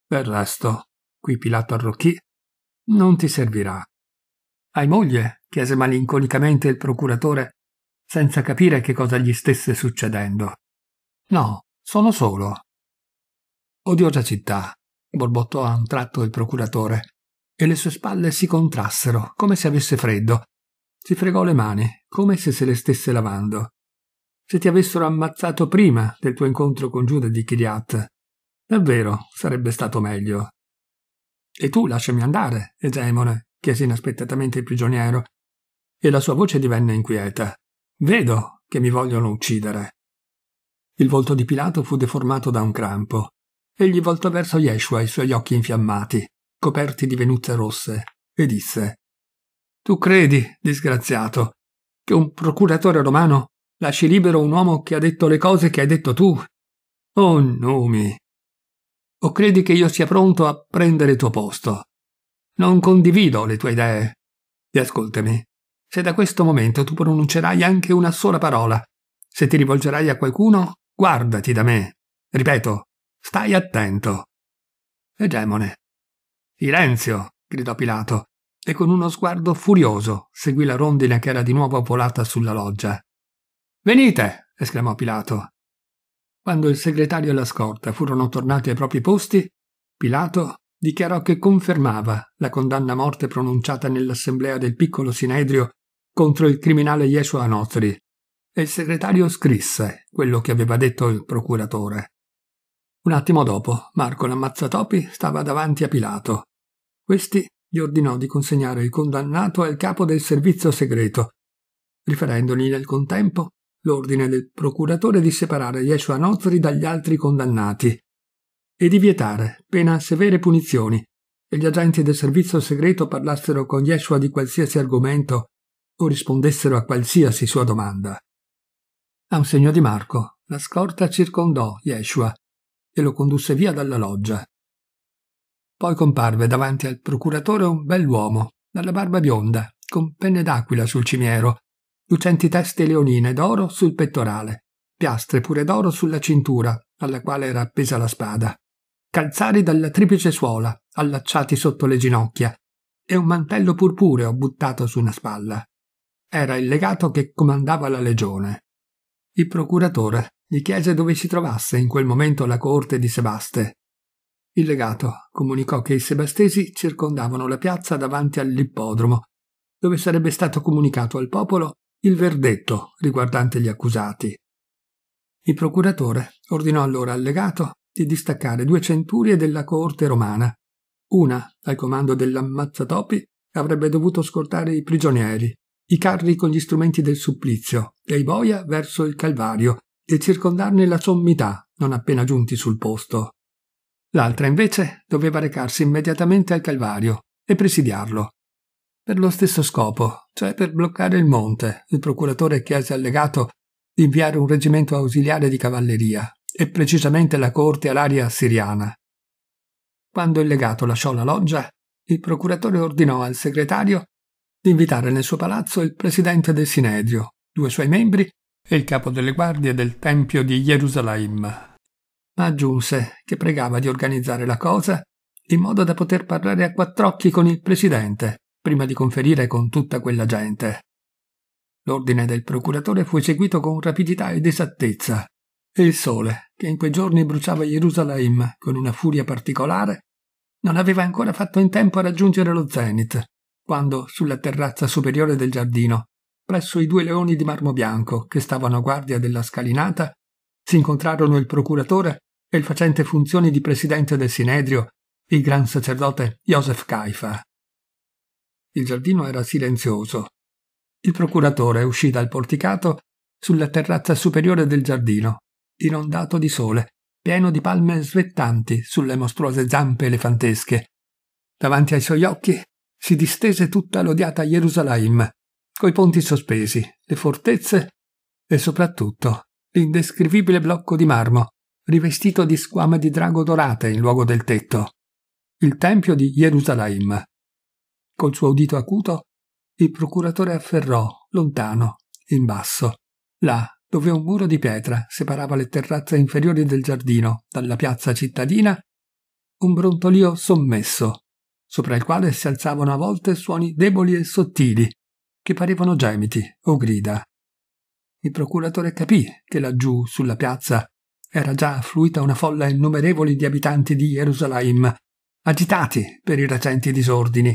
Del resto, qui Pilato arrocchì, non ti servirà. Hai moglie? chiese malinconicamente il procuratore, senza capire che cosa gli stesse succedendo. No, sono solo. Odiosa città, borbottò a un tratto il procuratore, e le sue spalle si contrassero come se avesse freddo, si fregò le mani, come se se le stesse lavando. Se ti avessero ammazzato prima del tuo incontro con Giuda di Kiriat, davvero sarebbe stato meglio. E tu lasciami andare, egemone, chiese inaspettatamente il prigioniero, e la sua voce divenne inquieta. Vedo che mi vogliono uccidere. Il volto di Pilato fu deformato da un crampo. Egli voltò verso Yeshua i suoi occhi infiammati, coperti di venuzze rosse, e disse tu credi, disgraziato, che un procuratore romano lasci libero un uomo che ha detto le cose che hai detto tu? Oh, Numi! O credi che io sia pronto a prendere il tuo posto? Non condivido le tue idee. E ascoltami, se da questo momento tu pronuncerai anche una sola parola, se ti rivolgerai a qualcuno, guardati da me. Ripeto, stai attento. Egemone. Silenzio! gridò Pilato e con uno sguardo furioso seguì la rondine che era di nuovo volata sulla loggia. Venite! esclamò Pilato. Quando il segretario e la scorta furono tornati ai propri posti, Pilato dichiarò che confermava la condanna a morte pronunciata nell'assemblea del piccolo Sinedrio contro il criminale Yeshua Notri, e il segretario scrisse quello che aveva detto il procuratore. Un attimo dopo, Marco l'ammazzatopi stava davanti a Pilato. Questi gli ordinò di consegnare il condannato al capo del servizio segreto, riferendogli nel contempo l'ordine del procuratore di separare Yeshua Nozri dagli altri condannati e di vietare, pena severe punizioni, che gli agenti del servizio segreto parlassero con Yeshua di qualsiasi argomento o rispondessero a qualsiasi sua domanda. A un segno di Marco, la scorta circondò Yeshua e lo condusse via dalla loggia. Poi comparve davanti al procuratore un bell'uomo, dalla barba bionda, con penne d'aquila sul cimiero, lucenti teste leonine d'oro sul pettorale, piastre pure d'oro sulla cintura, alla quale era appesa la spada, calzari dalla triplice suola, allacciati sotto le ginocchia, e un mantello purpureo buttato su una spalla. Era il legato che comandava la legione. Il procuratore gli chiese dove si trovasse in quel momento la corte di Sebaste il legato comunicò che i sebastesi circondavano la piazza davanti all'ippodromo, dove sarebbe stato comunicato al popolo il verdetto riguardante gli accusati. Il procuratore ordinò allora al legato di distaccare due centurie della coorte romana, una al comando dell'ammazzatopi avrebbe dovuto scortare i prigionieri, i carri con gli strumenti del supplizio e i boia verso il Calvario e circondarne la sommità non appena giunti sul posto. L'altra, invece, doveva recarsi immediatamente al Calvario e presidiarlo. Per lo stesso scopo, cioè per bloccare il monte, il procuratore chiese al legato di inviare un reggimento ausiliare di cavalleria, e precisamente la corte all'aria siriana. Quando il legato lasciò la loggia, il procuratore ordinò al segretario di invitare nel suo palazzo il presidente del Sinedrio, due suoi membri e il capo delle guardie del Tempio di Gerusalemme ma aggiunse che pregava di organizzare la cosa in modo da poter parlare a quattr'occhi con il presidente prima di conferire con tutta quella gente. L'ordine del procuratore fu eseguito con rapidità ed esattezza, e il sole, che in quei giorni bruciava Gerusalemme con una furia particolare, non aveva ancora fatto in tempo a raggiungere lo zenith, quando, sulla terrazza superiore del giardino, presso i due leoni di marmo bianco che stavano a guardia della scalinata, si incontrarono il procuratore e il facente funzioni di presidente del Sinedrio, il gran sacerdote Joseph Caifa. Il giardino era silenzioso. Il procuratore uscì dal porticato sulla terrazza superiore del giardino, inondato di sole, pieno di palme svettanti sulle mostruose zampe elefantesche. Davanti ai suoi occhi si distese tutta l'odiata Gerusalemme, coi ponti sospesi, le fortezze e soprattutto l'indescrivibile blocco di marmo, rivestito di squame di drago dorate in luogo del tetto. Il Tempio di Gerusalemme. Col suo udito acuto, il procuratore afferrò, lontano, in basso, là dove un muro di pietra separava le terrazze inferiori del giardino dalla piazza cittadina, un brontolio sommesso, sopra il quale si alzavano a volte suoni deboli e sottili, che parevano gemiti o grida. Il procuratore capì che laggiù, sulla piazza, era già affluita una folla innumerevole di abitanti di Gerusalemme, agitati per i recenti disordini,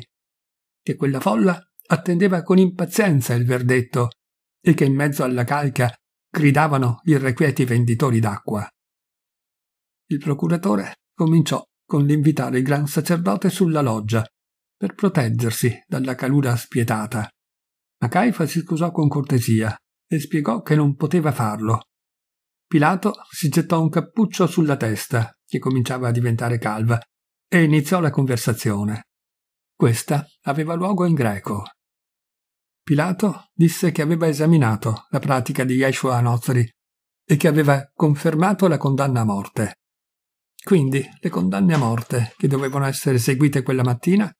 che quella folla attendeva con impazienza il verdetto e che in mezzo alla calca gridavano irrequieti venditori d'acqua. Il procuratore cominciò con l'invitare il gran sacerdote sulla loggia per proteggersi dalla calura spietata. Ma Caifa si scusò con cortesia e spiegò che non poteva farlo. Pilato si gettò un cappuccio sulla testa, che cominciava a diventare calva, e iniziò la conversazione. Questa aveva luogo in greco. Pilato disse che aveva esaminato la pratica di Yeshua Nozri e che aveva confermato la condanna a morte. Quindi le condanne a morte che dovevano essere eseguite quella mattina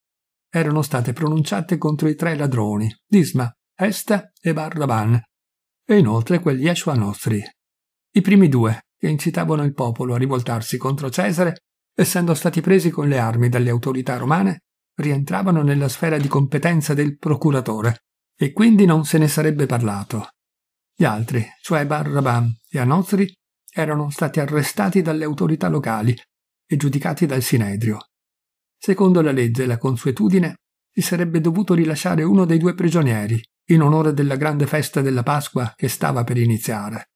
erano state pronunciate contro i tre ladroni, Disma, Esta e Barraban, e inoltre quelli Yeshua Nostri. I primi due, che incitavano il popolo a rivoltarsi contro Cesare, essendo stati presi con le armi dalle autorità romane, rientravano nella sfera di competenza del procuratore e quindi non se ne sarebbe parlato. Gli altri, cioè Barrabam e Anozri, erano stati arrestati dalle autorità locali e giudicati dal Sinedrio. Secondo la legge e la consuetudine, si sarebbe dovuto rilasciare uno dei due prigionieri, in onore della grande festa della Pasqua che stava per iniziare.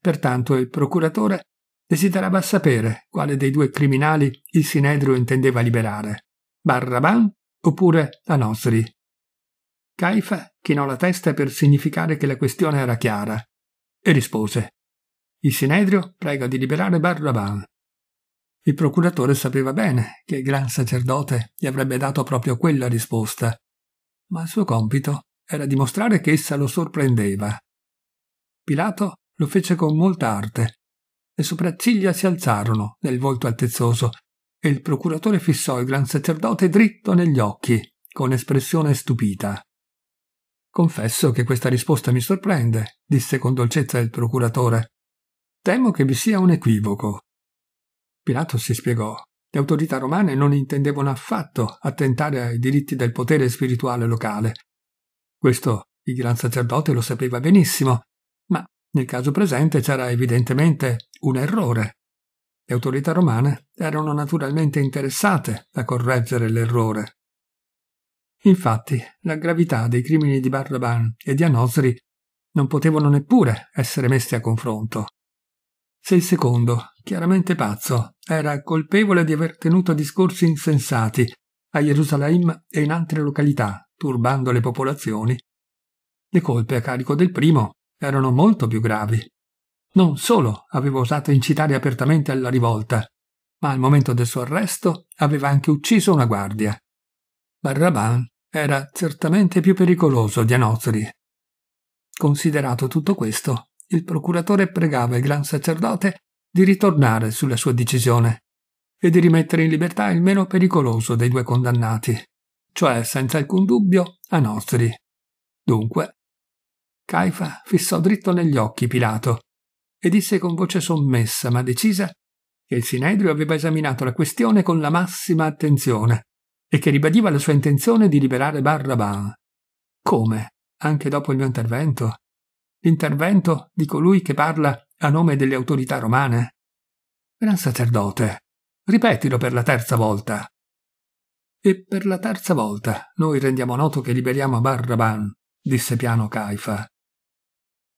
Pertanto il procuratore desiderava sapere quale dei due criminali il Sinedrio intendeva liberare, Barraban oppure Anosri. Caifa chinò la testa per significare che la questione era chiara e rispose Il Sinedrio prega di liberare Barraban. Il procuratore sapeva bene che il gran sacerdote gli avrebbe dato proprio quella risposta, ma il suo compito era dimostrare che essa lo sorprendeva. Pilato lo fece con molta arte. Le sopracciglia si alzarono nel volto altezzoso e il procuratore fissò il gran sacerdote dritto negli occhi, con espressione stupita. Confesso che questa risposta mi sorprende, disse con dolcezza il procuratore. Temo che vi sia un equivoco. Pilato si spiegò. Le autorità romane non intendevano affatto attentare ai diritti del potere spirituale locale questo il gran sacerdote lo sapeva benissimo, ma nel caso presente c'era evidentemente un errore. Le autorità romane erano naturalmente interessate a correggere l'errore. Infatti, la gravità dei crimini di Barlaban e di Anosri non potevano neppure essere messi a confronto. Se il secondo, chiaramente pazzo, era colpevole di aver tenuto discorsi insensati a Gerusalemme e in altre località turbando le popolazioni. Le colpe a carico del primo erano molto più gravi. Non solo aveva osato incitare apertamente alla rivolta, ma al momento del suo arresto aveva anche ucciso una guardia. Barraban era certamente più pericoloso di Anozri. Considerato tutto questo, il procuratore pregava il gran sacerdote di ritornare sulla sua decisione e di rimettere in libertà il meno pericoloso dei due condannati cioè senza alcun dubbio a nostri. Dunque, Caifa fissò dritto negli occhi Pilato e disse con voce sommessa ma decisa che il Sinedrio aveva esaminato la questione con la massima attenzione e che ribadiva la sua intenzione di liberare Barrabà. Come? Anche dopo il mio intervento? L'intervento di colui che parla a nome delle autorità romane? Gran sacerdote, ripetilo per la terza volta. E per la terza volta noi rendiamo noto che liberiamo Barraban, disse piano Caifa.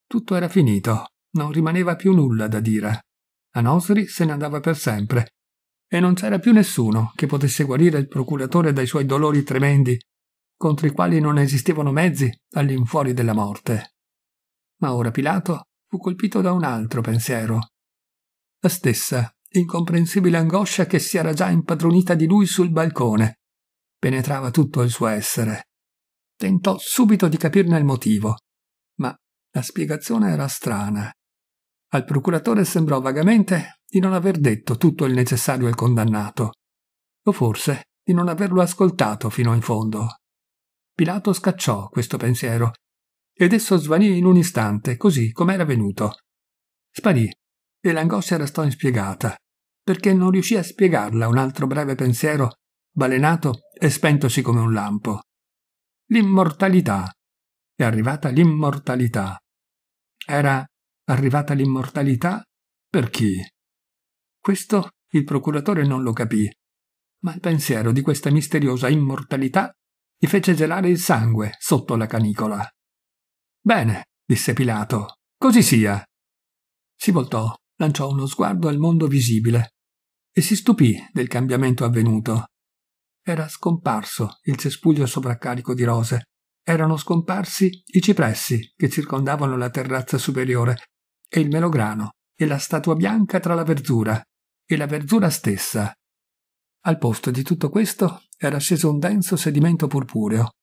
Tutto era finito, non rimaneva più nulla da dire. A Nosri se ne andava per sempre, e non c'era più nessuno che potesse guarire il procuratore dai suoi dolori tremendi, contro i quali non esistevano mezzi all'infuori della morte. Ma ora Pilato fu colpito da un altro pensiero. La stessa incomprensibile angoscia che si era già impadronita di lui sul balcone, penetrava tutto il suo essere. Tentò subito di capirne il motivo, ma la spiegazione era strana. Al procuratore sembrò vagamente di non aver detto tutto il necessario al condannato, o forse di non averlo ascoltato fino in fondo. Pilato scacciò questo pensiero, ed esso svanì in un istante, così com'era venuto. Sparì, e l'angoscia restò inspiegata, perché non riuscì a spiegarla un altro breve pensiero balenato e spentosi come un lampo. L'immortalità. È arrivata l'immortalità. Era arrivata l'immortalità per chi? Questo il procuratore non lo capì, ma il pensiero di questa misteriosa immortalità gli fece gelare il sangue sotto la canicola. Bene, disse Pilato, così sia. Si voltò, lanciò uno sguardo al mondo visibile e si stupì del cambiamento avvenuto. Era scomparso il cespuglio sovraccarico di rose. Erano scomparsi i cipressi che circondavano la terrazza superiore e il melograno e la statua bianca tra la verdura e la verdura stessa. Al posto di tutto questo era sceso un denso sedimento purpureo.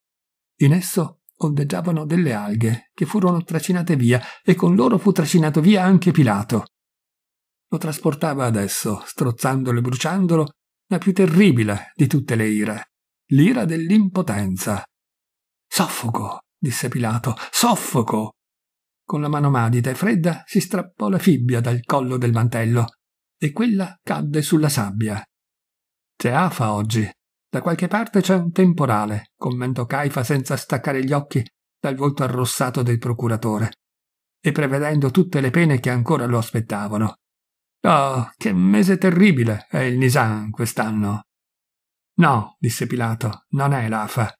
In esso ondeggiavano delle alghe che furono tracinate via e con loro fu trascinato via anche Pilato. Lo trasportava adesso, strozzandolo e bruciandolo, la più terribile di tutte le ire, l'ira dell'impotenza. Soffoco, disse Pilato, soffoco. Con la mano madida e fredda si strappò la fibbia dal collo del mantello e quella cadde sulla sabbia. C'è afa oggi. Da qualche parte c'è un temporale, commentò Caifa senza staccare gli occhi dal volto arrossato del procuratore e prevedendo tutte le pene che ancora lo aspettavano. Oh, che mese terribile è il Nisan quest'anno. No, disse Pilato, non è l'afa.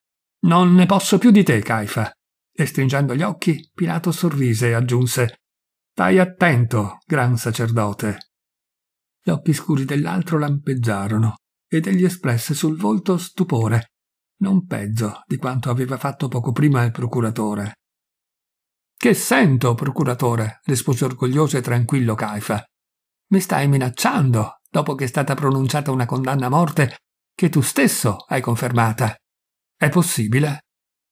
Non ne posso più di te, Caifa. E stringendo gli occhi, Pilato sorrise e aggiunse Stai attento, gran sacerdote. Gli occhi scuri dell'altro lampeggiarono ed egli espresse sul volto stupore, non peggio di quanto aveva fatto poco prima il procuratore. Che sento, procuratore? rispose orgoglioso e tranquillo Caifa. Mi stai minacciando, dopo che è stata pronunciata una condanna a morte che tu stesso hai confermata. È possibile?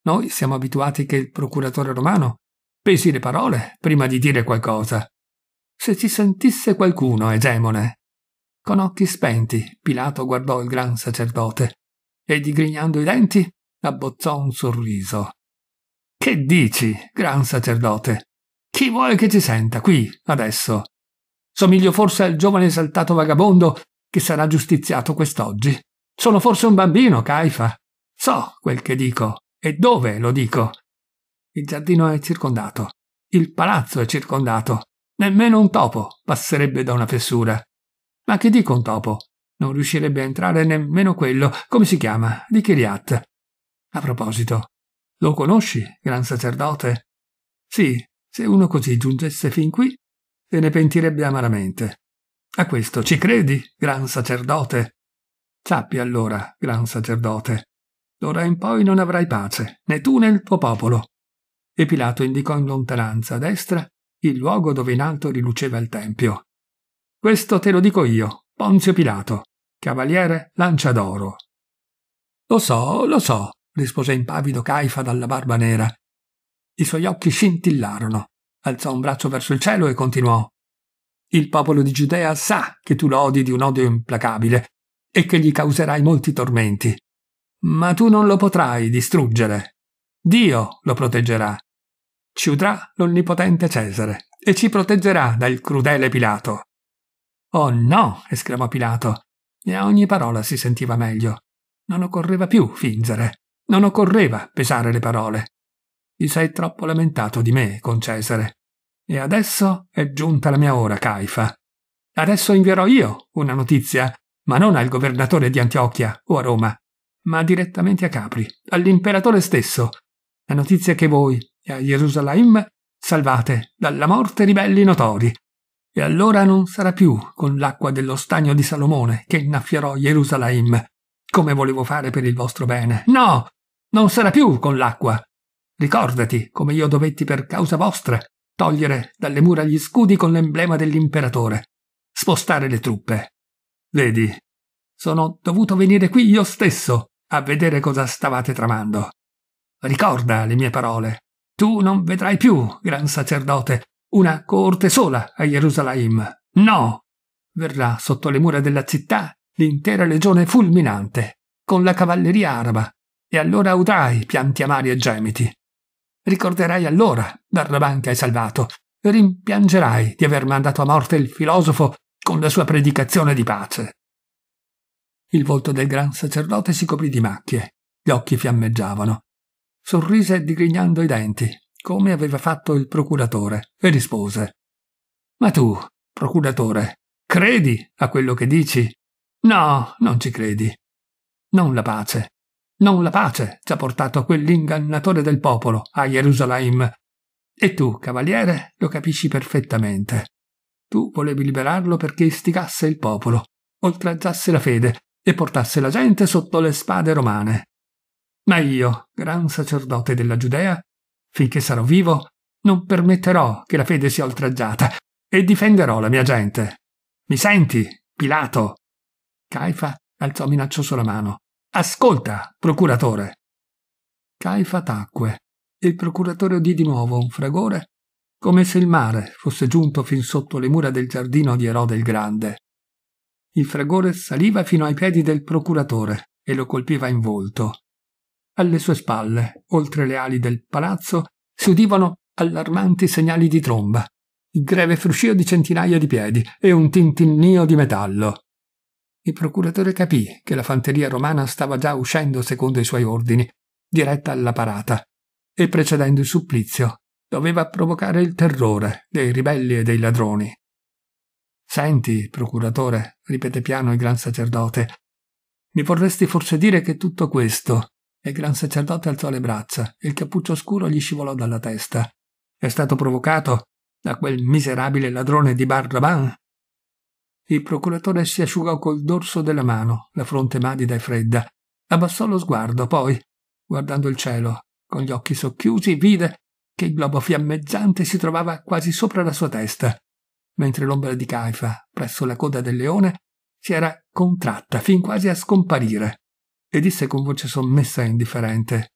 Noi siamo abituati che il procuratore romano pesi le parole prima di dire qualcosa. Se ci sentisse qualcuno, egemone. Con occhi spenti, Pilato guardò il gran sacerdote e, digrignando i denti, abbozzò un sorriso. Che dici, gran sacerdote? Chi vuole che ci senta qui, adesso? Somiglio forse al giovane esaltato vagabondo che sarà giustiziato quest'oggi. Sono forse un bambino, Caifa. So quel che dico e dove lo dico. Il giardino è circondato. Il palazzo è circondato. Nemmeno un topo passerebbe da una fessura. Ma che dico un topo? Non riuscirebbe a entrare nemmeno quello, come si chiama, di Kiriat. A proposito, lo conosci, gran sacerdote? Sì, se uno così giungesse fin qui, e ne pentirebbe amaramente. A questo ci credi, gran sacerdote? Sappi allora, gran sacerdote, d'ora in poi non avrai pace, né tu né il tuo popolo. E Pilato indicò in lontananza a destra il luogo dove in alto riluceva il tempio. Questo te lo dico io, Ponzio Pilato, cavaliere lancia d'oro. Lo so, lo so, rispose impavido Caifa dalla barba nera. I suoi occhi scintillarono alzò un braccio verso il cielo e continuò. Il popolo di Giudea sa che tu lo odi di un odio implacabile e che gli causerai molti tormenti. Ma tu non lo potrai distruggere. Dio lo proteggerà. Ci udrà l'onnipotente Cesare e ci proteggerà dal crudele Pilato. Oh no! esclamò Pilato, e a ogni parola si sentiva meglio. Non occorreva più fingere, non occorreva pesare le parole. Ti sei troppo lamentato di me con Cesare. E adesso è giunta la mia ora, Caifa. Adesso invierò io una notizia, ma non al governatore di Antiochia o a Roma, ma direttamente a Capri, all'imperatore stesso. La notizia che voi, a Gerusalemme, salvate dalla morte ribelli notori. E allora non sarà più con l'acqua dello stagno di Salomone che innaffiarò Gerusalemme, come volevo fare per il vostro bene. No, non sarà più con l'acqua, Ricordati come io dovetti per causa vostra togliere dalle mura gli scudi con l'emblema dell'imperatore, spostare le truppe. Vedi, sono dovuto venire qui io stesso a vedere cosa stavate tramando. Ricorda le mie parole. Tu non vedrai più, gran sacerdote, una coorte sola a Gerusalemme. No! Verrà sotto le mura della città l'intera legione fulminante, con la cavalleria araba, e allora udrai pianti amari e gemiti. Ricorderai allora Barrabanca è salvato. Rimpiangerai di aver mandato a morte il filosofo con la sua predicazione di pace. Il volto del gran sacerdote si coprì di macchie, gli occhi fiammeggiavano. Sorrise digrignando i denti, come aveva fatto il procuratore, e rispose: Ma tu, procuratore, credi a quello che dici? No, non ci credi. Non la pace, non la pace ci ha portato quell'ingannatore del popolo a Gerusalemme. E tu, cavaliere, lo capisci perfettamente. Tu volevi liberarlo perché istigasse il popolo, oltraggiasse la fede e portasse la gente sotto le spade romane. Ma io, gran sacerdote della Giudea, finché sarò vivo, non permetterò che la fede sia oltraggiata e difenderò la mia gente. Mi senti, Pilato? Caifa alzò minaccioso la mano. Ascolta, procuratore. Caifa tacque. e Il procuratore udì di nuovo un fragore, come se il mare fosse giunto fin sotto le mura del giardino di Erode il Grande. Il fragore saliva fino ai piedi del procuratore e lo colpiva in volto. Alle sue spalle, oltre le ali del palazzo, si udivano allarmanti segnali di tromba, il greve fruscio di centinaia di piedi e un tintinnio di metallo. Il procuratore capì che la fanteria romana stava già uscendo secondo i suoi ordini, diretta alla parata, e precedendo il supplizio, doveva provocare il terrore dei ribelli e dei ladroni. Senti, procuratore, ripete piano il gran sacerdote, mi vorresti forse dire che tutto questo? E il gran sacerdote alzò le braccia e il cappuccio scuro gli scivolò dalla testa. È stato provocato da quel miserabile ladrone di Barraban il procuratore si asciugò col dorso della mano, la fronte madida e fredda. Abbassò lo sguardo, poi, guardando il cielo, con gli occhi socchiusi, vide che il globo fiammeggiante si trovava quasi sopra la sua testa, mentre l'ombra di Caifa, presso la coda del leone, si era contratta fin quasi a scomparire, e disse con voce sommessa e indifferente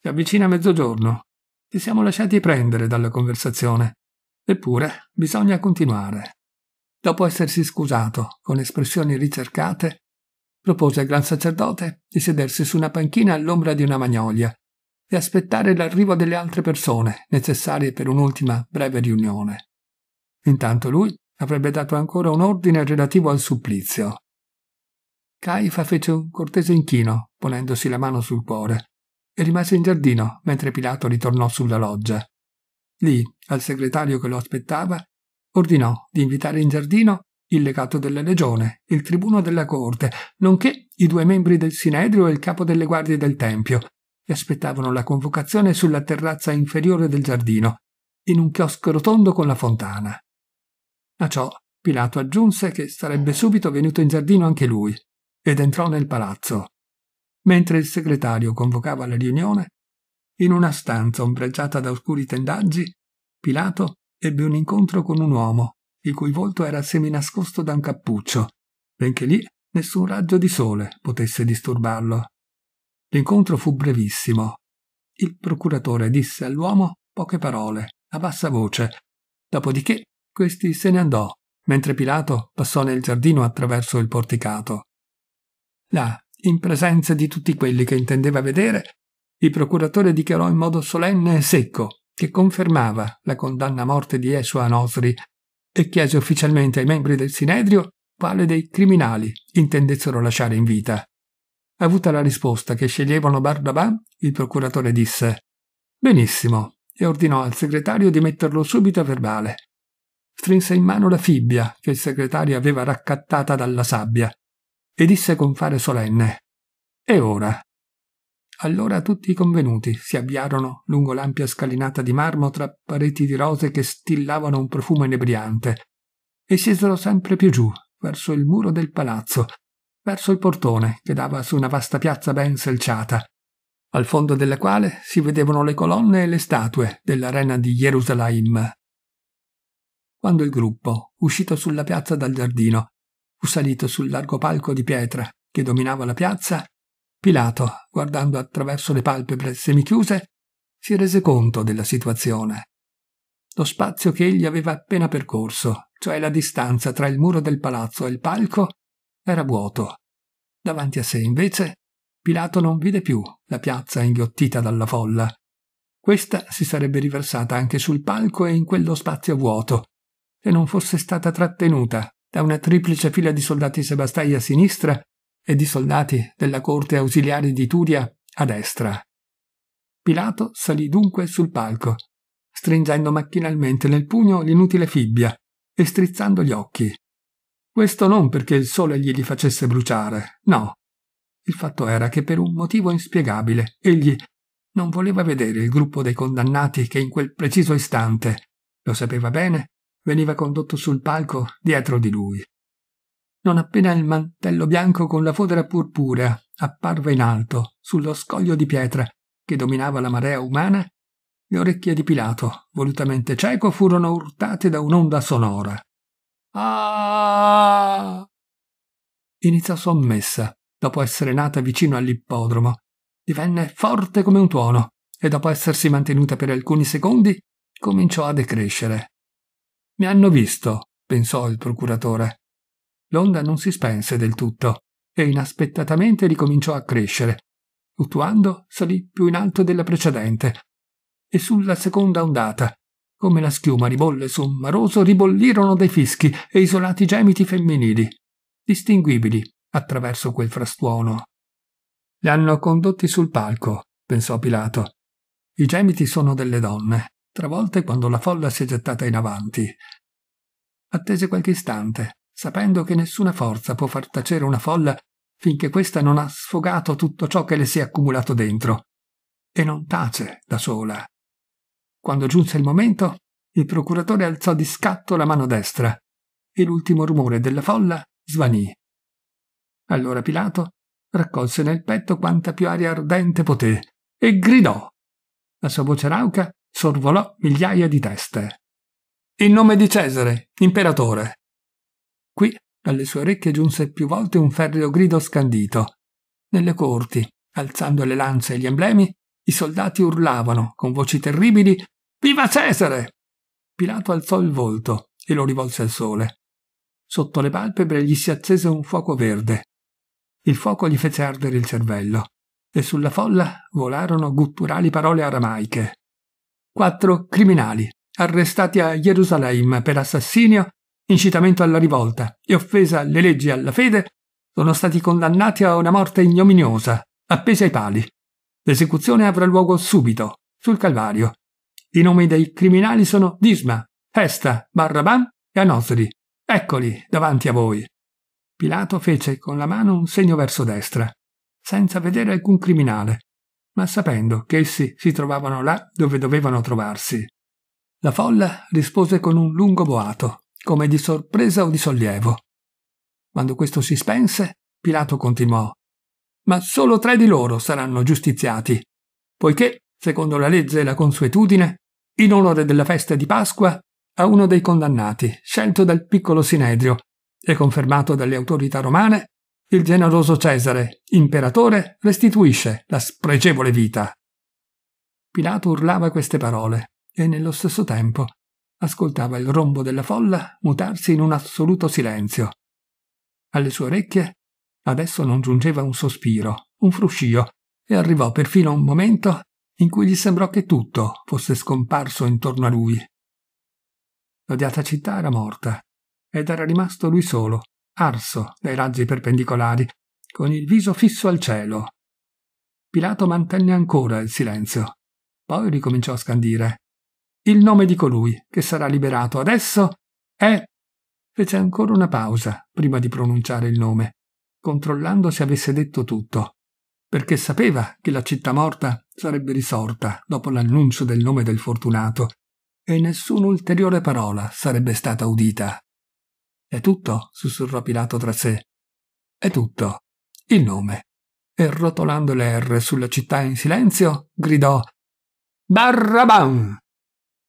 Si avvicina mezzogiorno. Ci siamo lasciati prendere dalla conversazione. Eppure bisogna continuare. Dopo essersi scusato, con espressioni ricercate, propose al gran sacerdote di sedersi su una panchina all'ombra di una magnolia e aspettare l'arrivo delle altre persone necessarie per un'ultima breve riunione. Intanto lui avrebbe dato ancora un ordine relativo al supplizio. Caifa fece un cortese inchino, ponendosi la mano sul cuore, e rimase in giardino mentre Pilato ritornò sulla loggia. Lì, al segretario che lo aspettava, ordinò di invitare in giardino il legato della legione, il tribuno della corte, nonché i due membri del sinedrio e il capo delle guardie del tempio, che aspettavano la convocazione sulla terrazza inferiore del giardino, in un chiosco rotondo con la fontana. A ciò Pilato aggiunse che sarebbe subito venuto in giardino anche lui, ed entrò nel palazzo. Mentre il segretario convocava la riunione, in una stanza ombreggiata da oscuri tendaggi, Pilato ebbe un incontro con un uomo, il cui volto era seminascosto da un cappuccio, benché lì nessun raggio di sole potesse disturbarlo. L'incontro fu brevissimo. Il procuratore disse all'uomo poche parole, a bassa voce, dopodiché questi se ne andò, mentre Pilato passò nel giardino attraverso il porticato. Là, in presenza di tutti quelli che intendeva vedere, il procuratore dichiarò in modo solenne e secco che confermava la condanna a morte di Esua Nosri e chiese ufficialmente ai membri del Sinedrio quale dei criminali intendessero lasciare in vita. Avuta la risposta che sceglievano Bardabà, il procuratore disse Benissimo, e ordinò al segretario di metterlo subito a verbale. Strinse in mano la fibbia che il segretario aveva raccattata dalla sabbia e disse con fare solenne E ora allora tutti i convenuti si avviarono lungo l'ampia scalinata di marmo tra pareti di rose che stillavano un profumo inebriante e scesero sempre più giù, verso il muro del palazzo, verso il portone che dava su una vasta piazza ben selciata, al fondo della quale si vedevano le colonne e le statue dell'arena di Gerusalemme. Quando il gruppo, uscito sulla piazza dal giardino, fu salito sul largo palco di pietra che dominava la piazza, Pilato, guardando attraverso le palpebre semichiuse, si rese conto della situazione. Lo spazio che egli aveva appena percorso, cioè la distanza tra il muro del palazzo e il palco, era vuoto. Davanti a sé, invece, Pilato non vide più la piazza inghiottita dalla folla. Questa si sarebbe riversata anche sul palco e in quello spazio vuoto, se non fosse stata trattenuta da una triplice fila di soldati sebastai a sinistra e di soldati della corte ausiliari di Turia a destra. Pilato salì dunque sul palco, stringendo macchinalmente nel pugno l'inutile fibbia e strizzando gli occhi. Questo non perché il sole gli li facesse bruciare, no. Il fatto era che per un motivo inspiegabile egli non voleva vedere il gruppo dei condannati che in quel preciso istante, lo sapeva bene, veniva condotto sul palco dietro di lui non appena il mantello bianco con la fodera purpurea apparve in alto, sullo scoglio di pietra che dominava la marea umana, le orecchie di Pilato, volutamente cieco, furono urtate da un'onda sonora. Ah! Iniziò sommessa, dopo essere nata vicino all'ippodromo. Divenne forte come un tuono e dopo essersi mantenuta per alcuni secondi cominciò a decrescere. Mi hanno visto, pensò il procuratore l'onda non si spense del tutto e inaspettatamente ricominciò a crescere. Fluttuando, salì più in alto della precedente e sulla seconda ondata, come la schiuma ribolle su un maroso, ribollirono dei fischi e isolati gemiti femminili, distinguibili attraverso quel frastuono. Li hanno condotti sul palco, pensò Pilato. I gemiti sono delle donne, travolte quando la folla si è gettata in avanti. Attese qualche istante, sapendo che nessuna forza può far tacere una folla finché questa non ha sfogato tutto ciò che le si è accumulato dentro. E non tace da sola. Quando giunse il momento, il procuratore alzò di scatto la mano destra e l'ultimo rumore della folla svanì. Allora Pilato raccolse nel petto quanta più aria ardente poté e gridò. La sua voce rauca sorvolò migliaia di teste. In nome di Cesare, imperatore. Qui dalle sue orecchie giunse più volte un ferreo grido scandito. Nelle corti, alzando le lance e gli emblemi, i soldati urlavano con voci terribili Viva Cesare! Pilato alzò il volto e lo rivolse al sole. Sotto le palpebre gli si accese un fuoco verde. Il fuoco gli fece ardere il cervello e sulla folla volarono gutturali parole aramaiche. Quattro criminali, arrestati a Gerusalemme per assassinio incitamento alla rivolta e offesa alle leggi e alla fede, sono stati condannati a una morte ignominiosa, appesi ai pali. L'esecuzione avrà luogo subito, sul Calvario. I nomi dei criminali sono Disma, Hesta, Barrabam e Anosri. Eccoli davanti a voi. Pilato fece con la mano un segno verso destra, senza vedere alcun criminale, ma sapendo che essi si trovavano là dove dovevano trovarsi. La folla rispose con un lungo boato, come di sorpresa o di sollievo. Quando questo si spense, Pilato continuò Ma solo tre di loro saranno giustiziati, poiché, secondo la legge e la consuetudine, in onore della festa di Pasqua, a uno dei condannati, scelto dal piccolo Sinedrio e confermato dalle autorità romane, il generoso Cesare, imperatore, restituisce la spregevole vita. Pilato urlava queste parole e nello stesso tempo ascoltava il rombo della folla mutarsi in un assoluto silenzio. Alle sue orecchie adesso non giungeva un sospiro, un fruscio, e arrivò perfino un momento in cui gli sembrò che tutto fosse scomparso intorno a lui. L'odiata città era morta ed era rimasto lui solo, arso dai raggi perpendicolari, con il viso fisso al cielo. Pilato mantenne ancora il silenzio, poi ricominciò a scandire. Il nome di colui che sarà liberato adesso è... fece ancora una pausa prima di pronunciare il nome, controllando se avesse detto tutto, perché sapeva che la città morta sarebbe risorta dopo l'annuncio del nome del fortunato e nessuna ulteriore parola sarebbe stata udita. È tutto, sussurrò Pilato tra sé. È tutto. Il nome. E rotolando le R sulla città in silenzio, gridò Barrabam!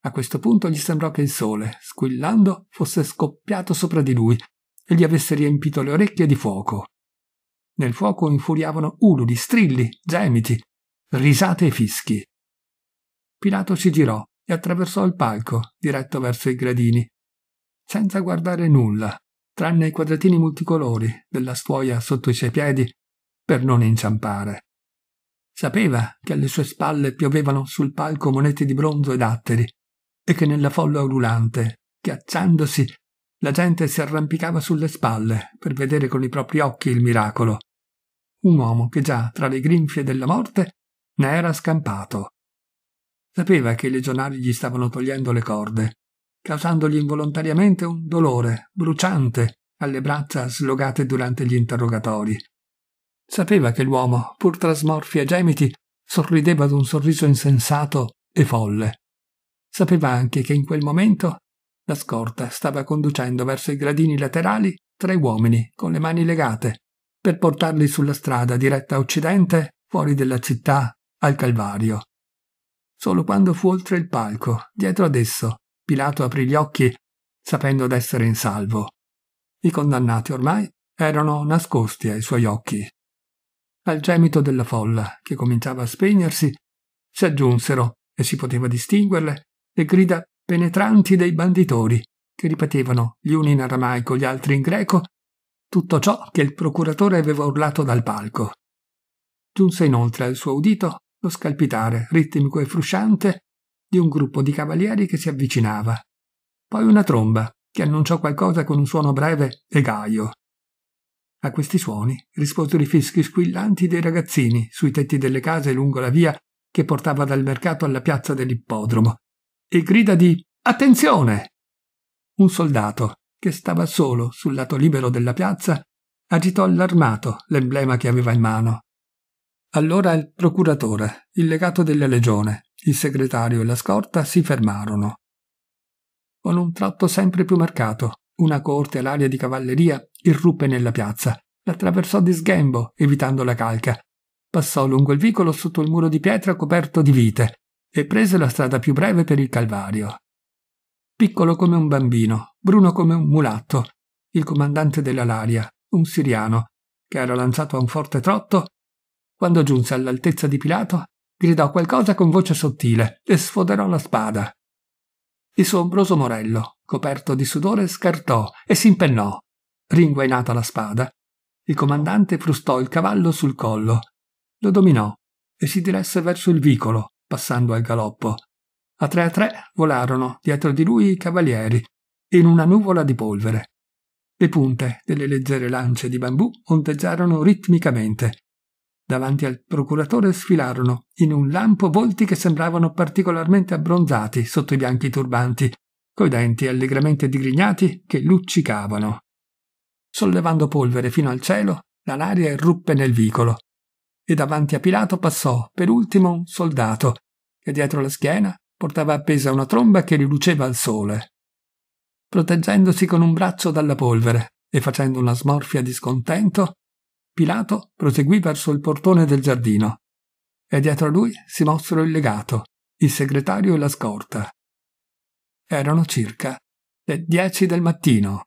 A questo punto gli sembrò che il sole, squillando, fosse scoppiato sopra di lui e gli avesse riempito le orecchie di fuoco. Nel fuoco infuriavano ululi, strilli, gemiti, risate e fischi. Pilato si girò e attraversò il palco, diretto verso i gradini, senza guardare nulla, tranne i quadratini multicolori della stuoia sotto i suoi piedi per non inciampare. Sapeva che alle sue spalle piovevano sul palco monete di bronzo ed atteri, e che nella folla ululante, ghiacciandosi, la gente si arrampicava sulle spalle per vedere con i propri occhi il miracolo. Un uomo che già tra le grinfie della morte ne era scampato. Sapeva che i legionari gli stavano togliendo le corde, causandogli involontariamente un dolore bruciante alle braccia slogate durante gli interrogatori. Sapeva che l'uomo, pur tra smorfie e gemiti, sorrideva d'un sorriso insensato e folle. Sapeva anche che in quel momento la scorta stava conducendo verso i gradini laterali tre uomini con le mani legate per portarli sulla strada diretta a occidente fuori della città al Calvario. Solo quando fu oltre il palco, dietro ad esso, Pilato aprì gli occhi sapendo d'essere in salvo. I condannati ormai erano nascosti ai suoi occhi. Al gemito della folla, che cominciava a spegnersi, si aggiunsero, e si poteva distinguerle, le grida penetranti dei banditori, che ripetevano, gli uni in aramaico, gli altri in greco, tutto ciò che il procuratore aveva urlato dal palco. Giunse inoltre al suo udito lo scalpitare, ritmico e frusciante, di un gruppo di cavalieri che si avvicinava. Poi una tromba, che annunciò qualcosa con un suono breve e gaio. A questi suoni risposero i fischi squillanti dei ragazzini sui tetti delle case lungo la via che portava dal mercato alla piazza dell'ippodromo, e grida di Attenzione! Un soldato, che stava solo sul lato libero della piazza, agitò allarmato l'emblema che aveva in mano. Allora il procuratore, il legato della legione, il segretario e la scorta si fermarono. Con un tratto sempre più marcato, una corte all'aria di cavalleria irruppe nella piazza, l'attraversò di sghembo, evitando la calca, passò lungo il vicolo sotto il muro di pietra coperto di vite, e prese la strada più breve per il Calvario. Piccolo come un bambino, bruno come un mulatto, il comandante della Laria, un siriano, che era lanciato a un forte trotto, quando giunse all'altezza di Pilato, gridò qualcosa con voce sottile e sfoderò la spada. Il suo ombroso morello, coperto di sudore, scartò e si impennò. Ringuainata la spada, il comandante frustò il cavallo sul collo, lo dominò e si diresse verso il vicolo, passando al galoppo. A tre a tre volarono dietro di lui i cavalieri, in una nuvola di polvere. Le punte delle leggere lance di bambù ondeggiarono ritmicamente. Davanti al procuratore sfilarono in un lampo volti che sembravano particolarmente abbronzati sotto i bianchi turbanti, coi denti allegramente digrignati che luccicavano. Sollevando polvere fino al cielo, la laria irruppe nel vicolo e davanti a Pilato passò, per ultimo, un soldato, che dietro la schiena portava appesa una tromba che riluceva al sole. Proteggendosi con un braccio dalla polvere e facendo una smorfia di scontento, Pilato proseguì verso il portone del giardino e dietro a lui si mossero il legato, il segretario e la scorta. Erano circa le dieci del mattino.